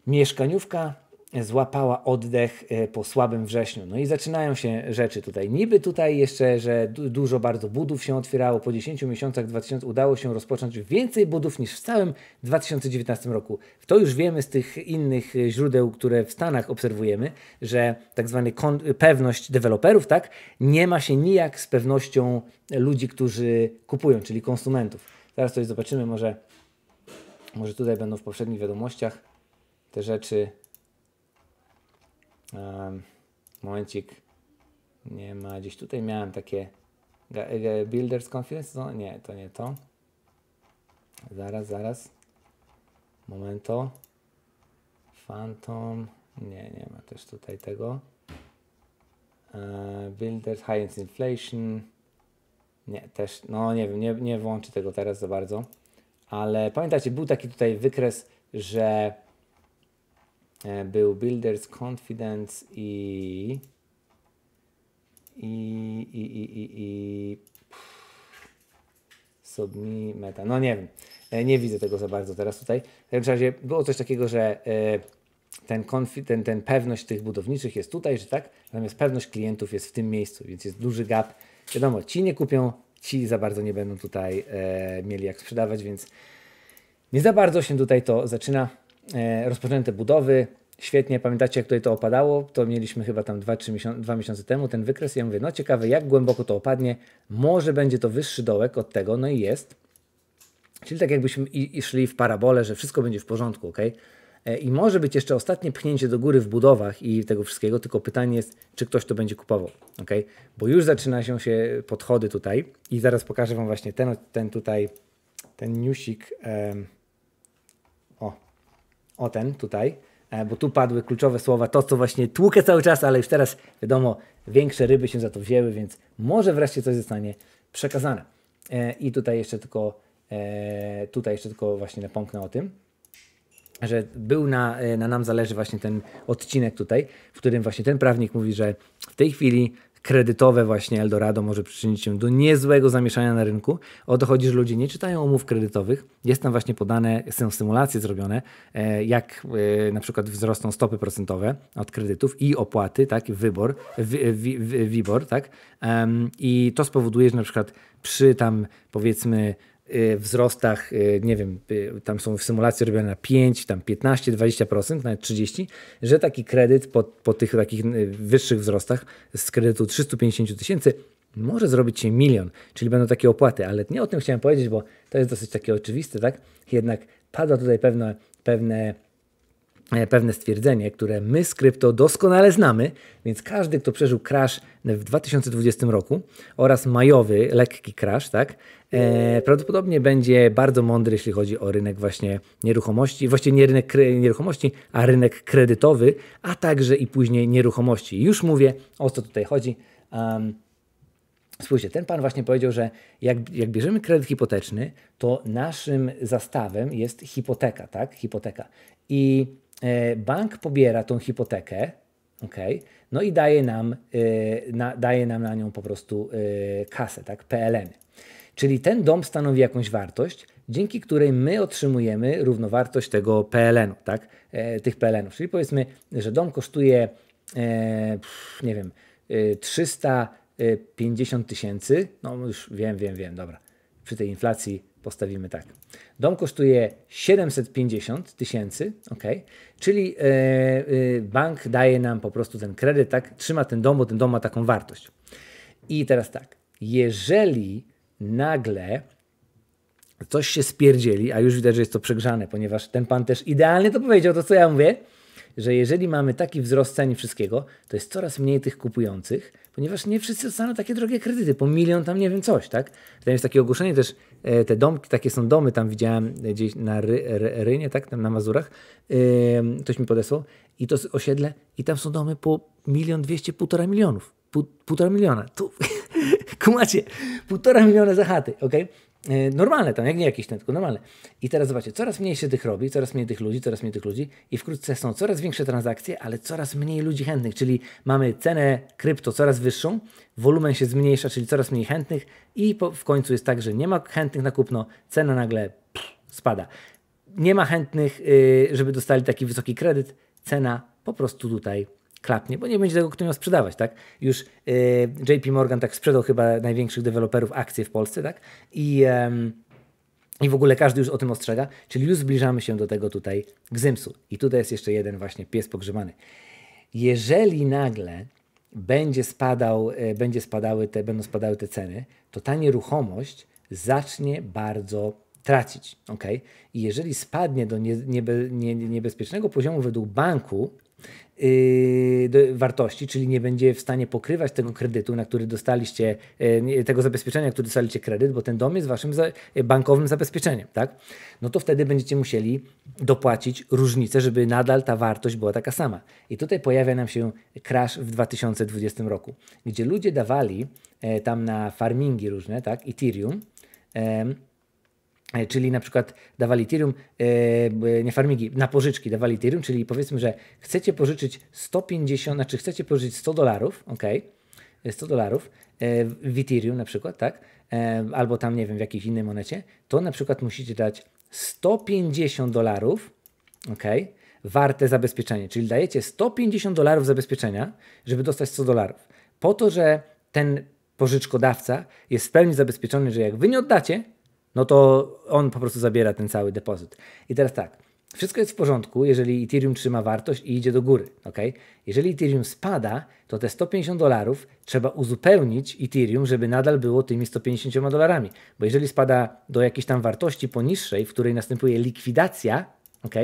Mieszkaniówka złapała oddech e, po słabym wrześniu. No i zaczynają się rzeczy tutaj. Niby tutaj jeszcze, że dużo bardzo budów się otwierało. Po 10 miesiącach 2000 udało się rozpocząć więcej budów niż w całym 2019 roku. To już wiemy z tych innych e, źródeł, które w Stanach obserwujemy, że tak zwana pewność deweloperów, tak, nie ma się nijak z pewnością e, ludzi, którzy kupują, czyli konsumentów. Teraz coś zobaczymy, może, może tutaj będą w poprzednich wiadomościach te rzeczy momencik. Nie ma, gdzieś tutaj miałem takie e, Builders Confidence. No, nie, to nie to. Zaraz, zaraz. Momento. Phantom. Nie, nie ma też tutaj tego. Uh, builders Highest Inflation. Nie, też, no nie wiem, nie, nie włączy tego teraz za bardzo. Ale pamiętacie, był taki tutaj wykres, że E, był Builders Confidence i i, i, i, i, i submi meta. No nie wiem, e, nie widzę tego za bardzo teraz tutaj. W każdym razie było coś takiego, że e, ten, konfi, ten, ten pewność tych budowniczych jest tutaj, że tak, natomiast pewność klientów jest w tym miejscu, więc jest duży gap. Wiadomo, ci nie kupią, ci za bardzo nie będą tutaj mieli jak sprzedawać, więc nie za bardzo się tutaj to zaczyna. E, rozpoczęte budowy, świetnie, pamiętacie jak tutaj to opadało, to mieliśmy chyba tam 2-3 miesiące, miesiące temu ten wykres ja mówię, no ciekawe jak głęboko to opadnie, może będzie to wyższy dołek od tego, no i jest. Czyli tak jakbyśmy i, i szli w parabole że wszystko będzie w porządku, ok? E, I może być jeszcze ostatnie pchnięcie do góry w budowach i tego wszystkiego, tylko pytanie jest, czy ktoś to będzie kupował, ok? Bo już zaczyna się, się podchody tutaj i zaraz pokażę Wam właśnie ten, ten tutaj, ten newsik, o ten tutaj, e, bo tu padły kluczowe słowa, to co właśnie tłukę cały czas, ale już teraz wiadomo, większe ryby się za to wzięły, więc może wreszcie coś zostanie przekazane. E, I tutaj jeszcze tylko, e, tutaj jeszcze tylko właśnie napomknę o tym, że był na, na nam zależy właśnie ten odcinek tutaj, w którym właśnie ten prawnik mówi, że w tej chwili kredytowe właśnie Eldorado może przyczynić się do niezłego zamieszania na rynku. O to chodzi, że ludzie nie czytają umów kredytowych. Jest tam właśnie podane, są symulacje zrobione, e, jak e, na przykład wzrosną stopy procentowe od kredytów i opłaty, tak, wybor, wi, tak. I to spowoduje, że na przykład przy tam powiedzmy Y, wzrostach, y, nie wiem, y, tam są w symulacji robione na 5, tam 15, 20%, nawet 30, że taki kredyt po, po tych takich wyższych wzrostach z kredytu 350 tysięcy może zrobić się milion, czyli będą takie opłaty, ale nie o tym chciałem powiedzieć, bo to jest dosyć takie oczywiste, tak? Jednak pada tutaj pewne, pewne E, pewne stwierdzenie, które my z krypto doskonale znamy, więc każdy, kto przeżył crash w 2020 roku oraz majowy lekki crash, tak, e, prawdopodobnie będzie bardzo mądry, jeśli chodzi o rynek właśnie nieruchomości, właściwie nie rynek nieruchomości, a rynek kredytowy, a także i później nieruchomości. Już mówię, o co tutaj chodzi. Um, Spójrzcie, ten pan właśnie powiedział, że jak, jak bierzemy kredyt hipoteczny, to naszym zastawem jest hipoteka, tak? Hipoteka. I E, bank pobiera tą hipotekę, ok, no i daje nam, e, na, daje nam na nią po prostu e, kasę, tak, PLN. Czyli ten dom stanowi jakąś wartość, dzięki której my otrzymujemy równowartość tego PLN-u, tak, tych PLN-ów. Czyli powiedzmy, że dom kosztuje, nie wiem, 350 tysięcy, no już wiem, wiem, wiem, dobra, przy tej inflacji Postawimy tak. Dom kosztuje 750 tysięcy, ok? Czyli e, e, bank daje nam po prostu ten kredyt, tak? Trzyma ten dom, bo ten dom ma taką wartość. I teraz tak. Jeżeli nagle coś się spierdzieli, a już widać, że jest to przegrzane, ponieważ ten pan też idealnie to powiedział, to co ja mówię, że jeżeli mamy taki wzrost cen wszystkiego, to jest coraz mniej tych kupujących, ponieważ nie wszyscy dostaną takie drogie kredyty, po milion tam nie wiem coś, tak? Tam jest takie ogłoszenie też, e, te domki, takie są domy, tam widziałem e, gdzieś na ry, ry, Rynie, tak? Tam na Mazurach, yy, ktoś mi podesłał i to osiedle i tam są domy po milion dwieście, półtora milionów, półtora miliona, tu, (laughs) kumacie, półtora miliona za chaty, okej? Okay? E, normalne tam, jak nie jakieś, tylko normalne. I teraz zobaczcie, coraz mniej się tych robi, coraz mniej tych ludzi, coraz mniej tych ludzi i wkrótce są coraz większe transakcje, ale coraz mniej ludzi chętnych, czyli mamy cenę krypto coraz wyższą, wolumen się zmniejsza, czyli coraz mniej chętnych i po, w końcu jest tak, że nie ma chętnych na kupno, cena nagle pff, spada. Nie ma chętnych, yy, żeby dostali taki wysoki kredyt, cena po prostu tutaj klapnie, bo nie będzie tego kto miał sprzedawać, tak? Już e, JP Morgan tak sprzedał chyba największych deweloperów akcje w Polsce, tak? I, y, w ogóle każdy już o tym ostrzega, czyli już zbliżamy się do tego tutaj gzymsu. I tutaj jest jeszcze jeden właśnie pies pogrzebany. Jeżeli nagle będzie, spadał, e, będzie spadały te, będą spadały te ceny, to ta nieruchomość zacznie bardzo tracić, ok? I jeżeli spadnie do niebe, niebe, niebezpiecznego poziomu według banku, Y, wartości, czyli nie będzie w stanie pokrywać tego kredytu, na który dostaliście, y, tego zabezpieczenia, który dostaliście kredyt, bo ten dom jest waszym y, bankowym zabezpieczeniem, tak? No to wtedy będziecie musieli dopłacić różnicę, żeby nadal ta wartość była taka sama. I tutaj pojawia nam się crash w 2020 roku, gdzie ludzie dawali e, tam na farmingi różne, tak, Ethereum, E, czyli na przykład dawali Ethereum, e, nie farmigi, na pożyczki dawali Ethereum, czyli powiedzmy, że chcecie pożyczyć 150, znaczy chcecie pożyczyć 100 dolarów, ok, 100 dolarów e, w Ethereum na przykład, tak, albo tam, nie wiem, w jakiejś innej monecie, to na przykład musicie dać 150 dolarów, ok, warte zabezpieczenie, czyli dajecie 150 dolarów zabezpieczenia, żeby dostać 100 dolarów, po to, że ten pożyczkodawca jest w pełni zabezpieczony, że jak wy nie oddacie, no to on po prostu zabiera ten cały depozyt. I teraz tak, wszystko jest w porządku, jeżeli Ethereum trzyma wartość i idzie do góry. ok? Jeżeli Ethereum spada, to te 150 dolarów trzeba uzupełnić Ethereum, żeby nadal było tymi 150 dolarami. Bo jeżeli spada do jakiejś tam wartości poniższej, w której następuje likwidacja, ok?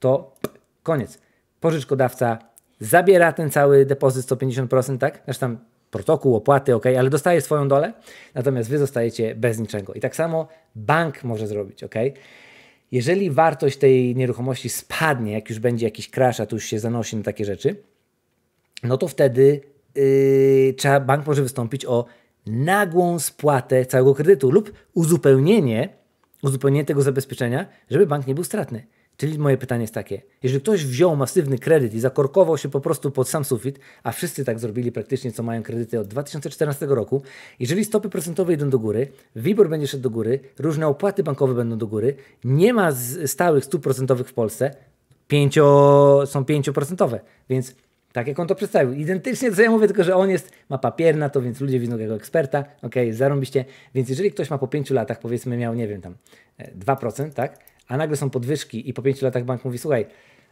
to koniec. Pożyczkodawca zabiera ten cały depozyt 150%, tak? Znaczy tam protokół, opłaty, ok, ale dostaje swoją dolę, natomiast wy zostajecie bez niczego. I tak samo bank może zrobić, ok? Jeżeli wartość tej nieruchomości spadnie, jak już będzie jakiś crash, a tu już się zanosi na takie rzeczy, no to wtedy yy, trzeba, bank może wystąpić o nagłą spłatę całego kredytu lub uzupełnienie, uzupełnienie tego zabezpieczenia, żeby bank nie był stratny. Czyli moje pytanie jest takie: jeżeli ktoś wziął masywny kredyt i zakorkował się po prostu pod sam sufit, a wszyscy tak zrobili praktycznie, co mają kredyty od 2014 roku, jeżeli stopy procentowe idą do góry, WIBOR będzie szedł do góry, różne opłaty bankowe będą do góry, nie ma stałych stóp procentowych w Polsce, pięcio, są 5%, więc tak jak on to przedstawił. Identycznie co ja mówię, tylko że on jest, ma papier na to, więc ludzie widzą jego eksperta. Okej, okay, zarąbiście. Więc jeżeli ktoś ma po 5 latach, powiedzmy miał, nie wiem, tam 2%, e, tak? a nagle są podwyżki i po 5 latach bank mówi, słuchaj,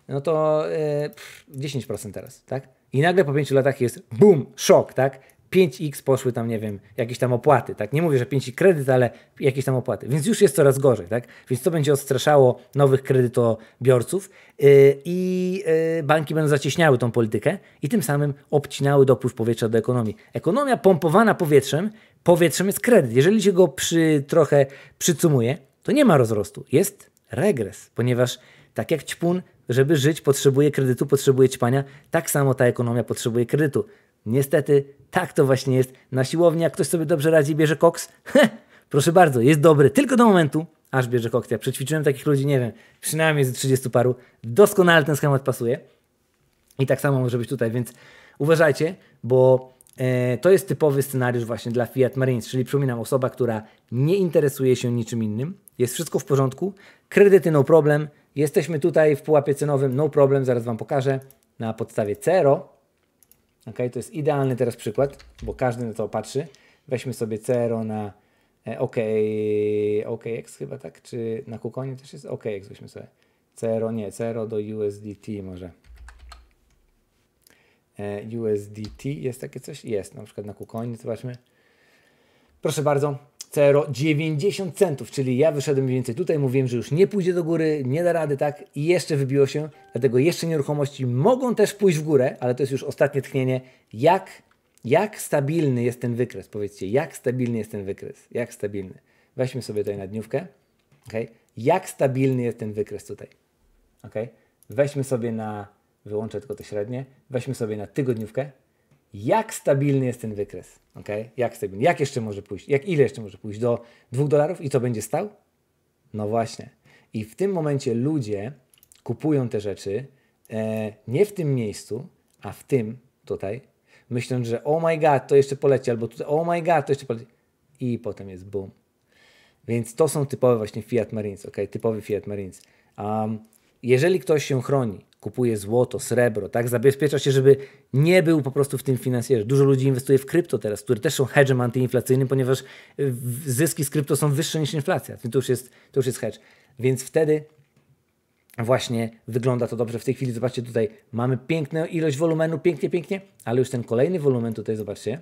no to e, pff, 10% teraz, tak? I nagle po 5 latach jest bum, szok, tak? 5x poszły tam, nie wiem, jakieś tam opłaty, tak? Nie mówię, że 5 kredyt, ale jakieś tam opłaty. Więc już jest coraz gorzej, tak? Więc to będzie odstraszało nowych kredytobiorców y, i y, banki będą zacieśniały tą politykę i tym samym obcinały dopływ powietrza do ekonomii. Ekonomia pompowana powietrzem, powietrzem jest kredyt. Jeżeli się go przy, trochę przycumuje, to nie ma rozrostu. Jest regres, ponieważ tak jak ćpun, żeby żyć, potrzebuje kredytu, potrzebuje ćpania, tak samo ta ekonomia potrzebuje kredytu. Niestety, tak to właśnie jest. Na siłowni, jak ktoś sobie dobrze radzi, bierze koks. Heh, proszę bardzo, jest dobry tylko do momentu, aż bierze koks. Ja przećwiczyłem takich ludzi, nie wiem, przynajmniej z 30 paru. Doskonale ten schemat pasuje. I tak samo może być tutaj, więc uważajcie, bo E, to jest typowy scenariusz właśnie dla Fiat Marines, czyli przypominam, osoba, która nie interesuje się niczym innym, jest wszystko w porządku, kredyty no problem, jesteśmy tutaj w pułapie cenowym, no problem, zaraz Wam pokażę na podstawie CERO. Ok, to jest idealny teraz przykład, bo każdy na to patrzy. Weźmy sobie CERO na OK, e, OKX chyba tak, czy na Kukonie też jest OKX weźmy sobie. CERO, nie, CERO do USDT może. E, USDT. Jest takie coś? Jest, na przykład na KuCoin, zobaczmy. Proszę bardzo, CRO 90 centów, czyli ja wyszedłem mniej więcej tutaj, mówiłem, że już nie pójdzie do góry, nie da rady, tak? I jeszcze wybiło się, dlatego jeszcze nieruchomości mogą też pójść w górę, ale to jest już ostatnie tchnienie. Jak, jak stabilny jest ten wykres? Powiedzcie, jak stabilny jest ten wykres? Jak stabilny? Weźmy sobie tutaj na dniówkę, ok? Jak stabilny jest ten wykres tutaj, ok? Weźmy sobie na wyłączę tylko te średnie, weźmy sobie na tygodniówkę, jak stabilny jest ten wykres, ok? Jak stabilny, jak jeszcze może pójść, jak ile jeszcze może pójść, do 2 dolarów i co będzie stał? No właśnie. I w tym momencie ludzie kupują te rzeczy e, nie w tym miejscu, a w tym tutaj, myśląc, że oh my god, to jeszcze poleci, albo tutaj, oh my god, to jeszcze poleci. I potem jest boom. Więc to są typowe właśnie Fiat Marines, ok? Typowy Fiat Marines. Um, jeżeli ktoś się chroni kupuje złoto, srebro, tak? Zabezpiecza się, żeby nie był po prostu w tym finansjerze. Dużo ludzi inwestuje w krypto teraz, które też są hedgem antyinflacyjnym, ponieważ e, zyski z krypto są wyższe niż inflacja. To już jest, to już jest hedge. Więc wtedy właśnie wygląda to dobrze. W tej chwili zobaczcie tutaj, mamy piękną ilość wolumenu, pięknie, pięknie, ale już ten kolejny wolumen tutaj, zobaczcie,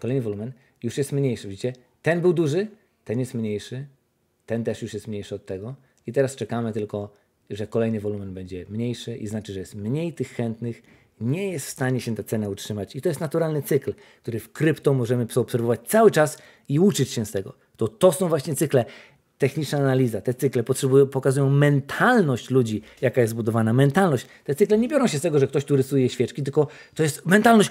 kolejny wolumen już jest mniejszy, widzicie? Ten był duży, ten jest mniejszy, ten też już jest mniejszy od tego i teraz czekamy tylko że kolejny wolumen będzie mniejszy i znaczy, że jest mniej tych chętnych, nie jest w stanie się ta cena utrzymać. I to jest naturalny cykl, który w krypto możemy obserwować cały czas i uczyć się z tego. To, to są właśnie cykle techniczna analiza, te cykle potrzebują, pokazują mentalność ludzi, jaka jest zbudowana. Mentalność. Te cykle nie biorą się z tego, że ktoś tu rysuje świeczki, tylko to jest mentalność.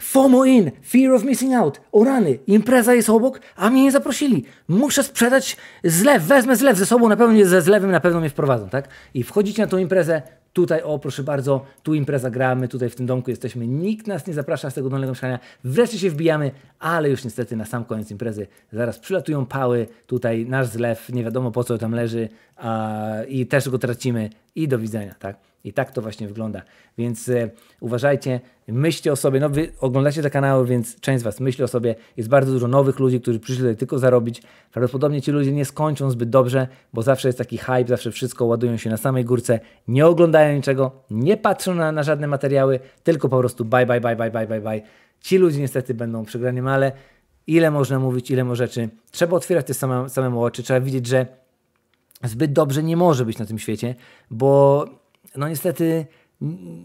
FOMO in, fear of missing out. O rany, impreza jest obok, a mnie nie zaprosili. Muszę sprzedać zlew, wezmę zlew ze sobą, na pewno ze zlewem na pewno mnie wprowadzą, tak? I wchodzicie na tą imprezę, Tutaj, o proszę bardzo, tu impreza gramy, tutaj w tym domku jesteśmy. Nikt nas nie zaprasza z tego dolnego mieszkania. Wreszcie się wbijamy, ale już niestety na sam koniec imprezy zaraz przylatują pały. Tutaj nasz zlew, nie wiadomo po co tam leży a, i też go tracimy i do widzenia, tak? I tak to właśnie wygląda. Więc e, uważajcie, myślcie o sobie. No, wy oglądacie te kanały, więc część z Was myśli o sobie. Jest bardzo dużo nowych ludzi, którzy przyszli tutaj tylko zarobić. Prawdopodobnie ci ludzie nie skończą zbyt dobrze, bo zawsze jest taki hype, zawsze wszystko ładują się na samej górce, nie oglądają niczego, nie patrzą na, na żadne materiały, tylko po prostu bye, bye, bye, bye, bye, bye, bye. Ci ludzie niestety będą przegrani, no ale ile można mówić, ile może rzeczy. Trzeba otwierać te same, samemu oczy, trzeba widzieć, że zbyt dobrze nie może być na tym świecie, bo no niestety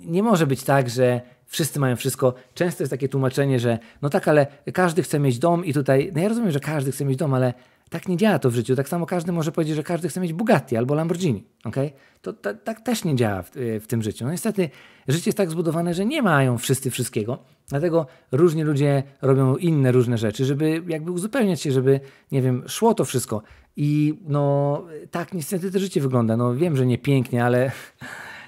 nie może być tak, że wszyscy mają wszystko. Często jest takie tłumaczenie, że no tak, ale każdy chce mieć dom i tutaj, no ja rozumiem, że każdy chce mieć dom, ale tak nie działa to w życiu. Tak samo każdy może powiedzieć, że każdy chce mieć Bugatti albo Lamborghini. Okay? To tak też nie działa w, e, w, tym życiu. No niestety życie jest tak zbudowane, że nie mają wszyscy wszystkiego. Dlatego różni ludzie robią inne różne rzeczy, żeby jakby uzupełniać się, żeby, nie wiem, szło to wszystko. I no tak niestety to życie wygląda. No wiem, że nie pięknie, ale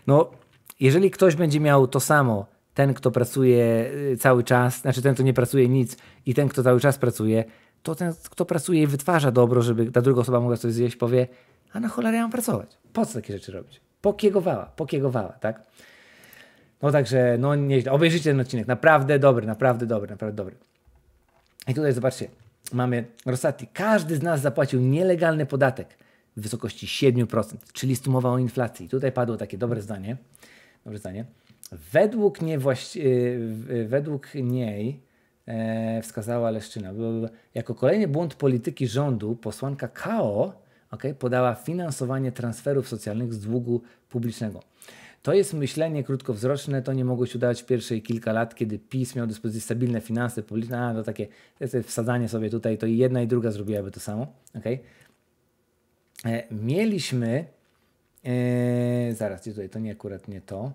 no, jeżeli ktoś będzie miał to samo, ten, kto pracuje y, cały czas, znaczy ten, kto nie pracuje nic i ten, kto cały czas pracuje, to ten, kto pracuje i wytwarza dobro, żeby ta druga osoba mogła coś zjeść, powie, a na cholerę ja mam pracować. Po co takie rzeczy robić? Pokiegowała, pokiegowała, tak? No także, no nieźle. Obejrzyjcie ten odcinek. Naprawdę dobry, naprawdę dobry, naprawdę dobry. I tutaj zobaczcie, mamy Rosati. Każdy z nas zapłacił nielegalny podatek w wysokości 7%, czyli jest mowa o inflacji. Tutaj padło takie dobre zdanie. Dobre zdanie. Według, y, y, według niej e, wskazała Leszczyna, jako kolejny błąd polityki rządu posłanka KO okay, podała finansowanie transferów socjalnych z długu publicznego. To jest myślenie krótkowzroczne, to nie mogło się udać w pierwszej kilka lat, kiedy PiS miał do dyspozycji stabilne finanse publiczne, a to no takie to wsadzanie sobie tutaj, to i jedna i druga zrobiłaby to samo. Okay? mieliśmy, zaraz, gdzie tutaj, to nie akurat nie to,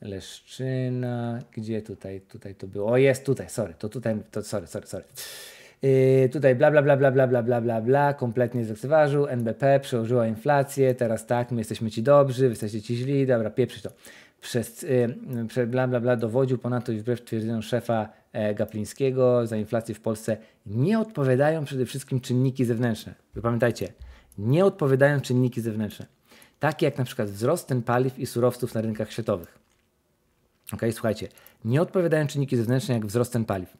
Leszczyna, gdzie tutaj, tutaj to było, o jest tutaj, sorry, to tutaj, to sorry, sorry, sorry. tutaj bla bla bla bla bla bla bla bla bla, kompletnie zlekceważył, NBP przełożyła inflację, teraz tak, my jesteśmy ci dobrzy, wy jesteście ci źli, dobra, pieprzyć to. Przez, yy, przez bla bla bla dowodził ponadto i wbrew twierdzeniom szefa e, Gaplińskiego za inflację w Polsce nie odpowiadają przede wszystkim czynniki zewnętrzne. pamiętajcie nie odpowiadają czynniki zewnętrzne, takie jak na przykład wzrost cen paliw i surowców na rynkach światowych. Ok, słuchajcie, nie odpowiadają czynniki zewnętrzne jak wzrost cen paliw.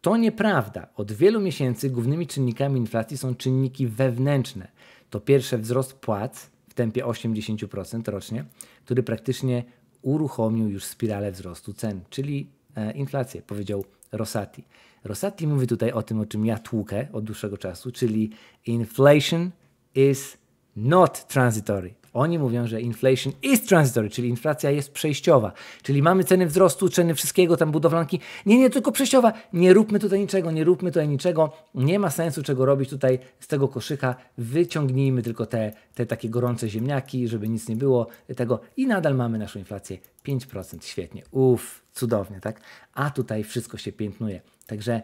To nieprawda. Od wielu miesięcy głównymi czynnikami inflacji są czynniki wewnętrzne. To pierwsze wzrost płac w tempie 80% rocznie, który praktycznie uruchomił już spiralę wzrostu cen, czyli e, inflację, powiedział Rosati. Rosati mówi tutaj o tym, o czym ja tłukę od dłuższego czasu, czyli inflation is not transitory. Oni mówią, że inflation is transitory, czyli inflacja jest przejściowa. Czyli mamy ceny wzrostu, ceny wszystkiego, tam budowlanki. Nie, nie, tylko przejściowa. Nie róbmy tutaj niczego, nie róbmy tutaj niczego. Nie ma sensu czego robić tutaj z tego koszyka. Wyciągnijmy tylko te, te takie gorące ziemniaki, żeby nic nie było tego. I nadal mamy naszą inflację 5%. Świetnie. Uff, cudownie, tak? A tutaj wszystko się piętnuje. Także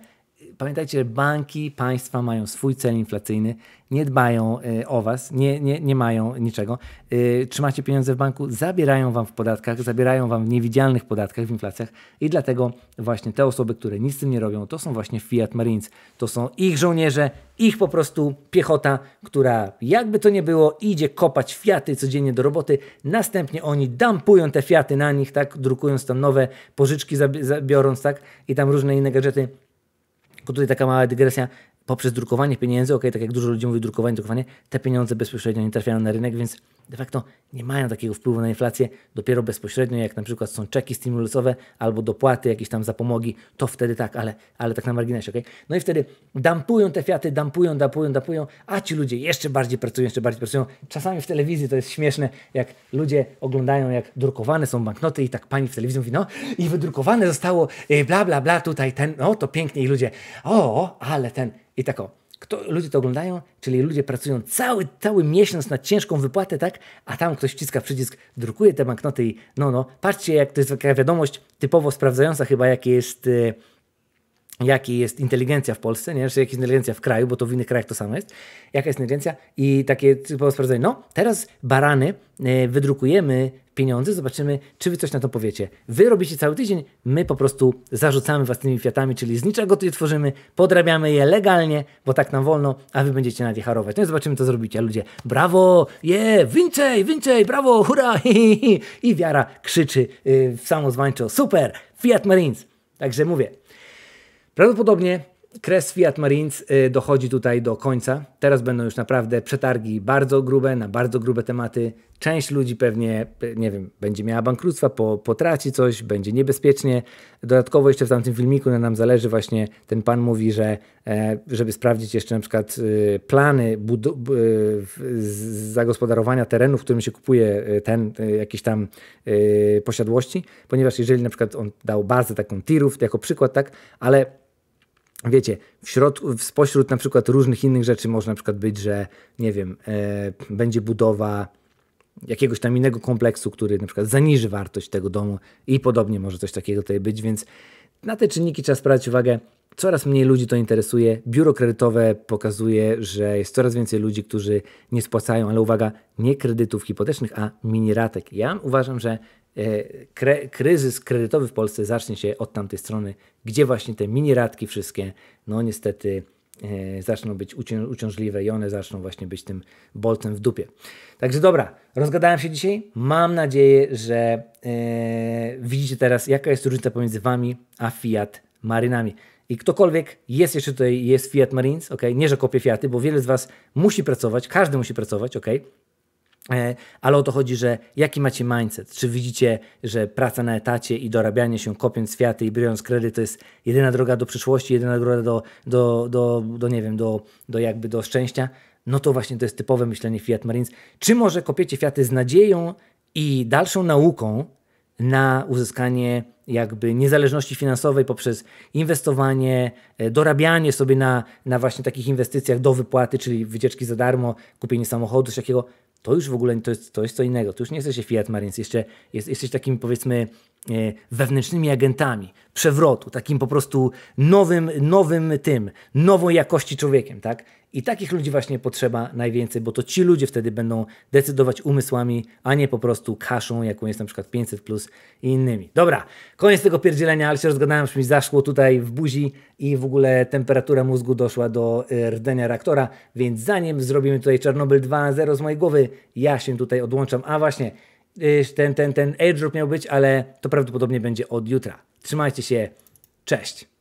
Pamiętajcie, że banki państwa mają swój cel inflacyjny, nie dbają e, o was, nie, nie, nie mają niczego. E, trzymacie pieniądze w banku, zabierają wam w podatkach, zabierają wam w niewidzialnych podatkach, w inflacjach i dlatego właśnie te osoby, które nic z tym nie robią, to są właśnie Fiat Marines. To są ich żołnierze, ich po prostu piechota, która jakby to nie było, idzie kopać Fiaty codziennie do roboty, następnie oni dampują te Fiaty na nich, tak, drukując tam nowe pożyczki, biorąc, tak, i tam różne inne gadżety Crutó y te de desgracia. poprzez drukowanie pieniędzy, ok, tak jak dużo ludzi mówi drukowanie, drukowanie, te pieniądze bezpośrednio nie trafiają na rynek, więc de facto nie mają takiego wpływu na inflację. Dopiero bezpośrednio, jak na przykład są czeki stymulusowe albo dopłaty, jakieś tam zapomogi, to wtedy tak, ale, ale tak na marginesie, ok? No i wtedy dampują te fiaty, dampują, dampują, dampują, a ci ludzie jeszcze bardziej pracują, jeszcze bardziej pracują. Czasami w telewizji to jest śmieszne, jak ludzie oglądają, jak drukowane są banknoty i tak pani w telewizji mówi, no i wydrukowane zostało y, bla, bla, bla, tutaj ten, no to pięknie i ludzie, o, ale ten i tak o, kto, ludzie to oglądają, czyli ludzie pracują cały, cały miesiąc na ciężką wypłatę, tak? A tam ktoś wciska przycisk, drukuje te banknoty i no, no, patrzcie, jak to jest taka wiadomość typowo sprawdzająca chyba, jaki jest, y, jaki jest inteligencja w Polsce, nie? czy znaczy, jaka jest inteligencja w kraju, bo to w innych krajach to samo jest, jaka jest inteligencja i takie typowe sprawdzenie, no teraz barany, e, wydrukujemy pieniądze, zobaczymy, czy wy coś na to powiecie. Wy robicie cały tydzień, my po prostu zarzucamy was tymi fiatami, czyli z niczego je tworzymy, podrabiamy je legalnie, bo tak nam wolno, a wy będziecie nad je harować. No i zobaczymy, co zrobicie, ludzie. Brawo, je, yeah, więcej, więcej, brawo, hurra, (laughs) I wiara krzyczy y, w samozwańczo, super, Fiat Marines. Także mówię, Prawdopodobnie kres Fiat Marines y, dochodzi tutaj do końca. Teraz będą już naprawdę przetargi bardzo grube, na bardzo grube tematy. Część ludzi pewnie, y, nie wiem, będzie miała bankructwa, po, potraci coś, będzie niebezpiecznie. Dodatkowo jeszcze w tamtym filmiku na nam zależy właśnie, ten pan mówi, że e, żeby sprawdzić jeszcze na przykład y, plany zagospodarowania terenu, w którym się kupuje ten jakiś tam posiadłości, ponieważ jeżeli na przykład on dał bazę taką tirów, jako przykład, tak, ale wiecie, w środku, spośród na przykład różnych innych rzeczy może na przykład być, że nie wiem, e, będzie budowa jakiegoś tam innego kompleksu, który na przykład zaniży wartość tego domu i podobnie może coś takiego tutaj być, więc na te czynniki trzeba sprawdzić uwagę. Coraz mniej ludzi to interesuje. Biuro kredytowe pokazuje, że jest coraz więcej ludzi, którzy nie spłacają, ale uwaga, nie kredytów hipotecznych, a mini ratek. Ja uważam, że E, kryzys kredytowy w Polsce zacznie się od tamtej strony, gdzie właśnie te mini radki wszystkie, no niestety e, zaczną być uciążliwe i one zaczną właśnie być tym bolcem w dupie. Także dobra, rozgadałem się dzisiaj. Mam nadzieję, że e, widzicie teraz, jaka jest różnica pomiędzy Wami a Fiat Marynami. I ktokolwiek jest jeszcze tutaj, jest Fiat Marines, ok? Nie, że kopie Fiaty, bo wiele z Was musi pracować, każdy musi pracować, ok? E, ale o to chodzi, że jaki macie mindset? Czy widzicie, że praca na etacie i dorabianie się, kopiąc światy i biorąc kredyt to jest jedyna droga do przyszłości, jedyna droga do, do, do, do nie wiem, do, do jakby do szczęścia? No to właśnie to jest typowe myślenie Fiat Marines. Czy może kopiecie Fiaty z nadzieją i dalszą nauką na uzyskanie jakby niezależności finansowej poprzez inwestowanie, e, dorabianie sobie na, na właśnie takich inwestycjach do wypłaty, czyli wycieczki za darmo, kupienie samochodu, czy jakiego to już w ogóle to jest, to jest co innego. To już nie jesteś Fiat Marines, jeszcze jest, jesteś takim powiedzmy E, wewnętrznymi agentami przewrotu, takim po prostu nowym, nowym tym, nową jakości człowiekiem, tak? I takich ludzi właśnie potrzeba najwięcej, bo to ci ludzie wtedy będą decydować umysłami, a nie po prostu kaszą, jaką jest na przykład 500 plus i innymi. Dobra, koniec tego pierdzielenia, ale się rozgadałem, że mi zaszło tutaj w buzi i w ogóle temperatura mózgu doszła do e, rdzenia reaktora, więc zanim zrobimy tutaj Czarnobyl 2.0 z mojej głowy, ja się tutaj odłączam. A właśnie, ten, ten, ten airdrop miał być, ale to prawdopodobnie będzie od jutra. Trzymajcie się, cześć!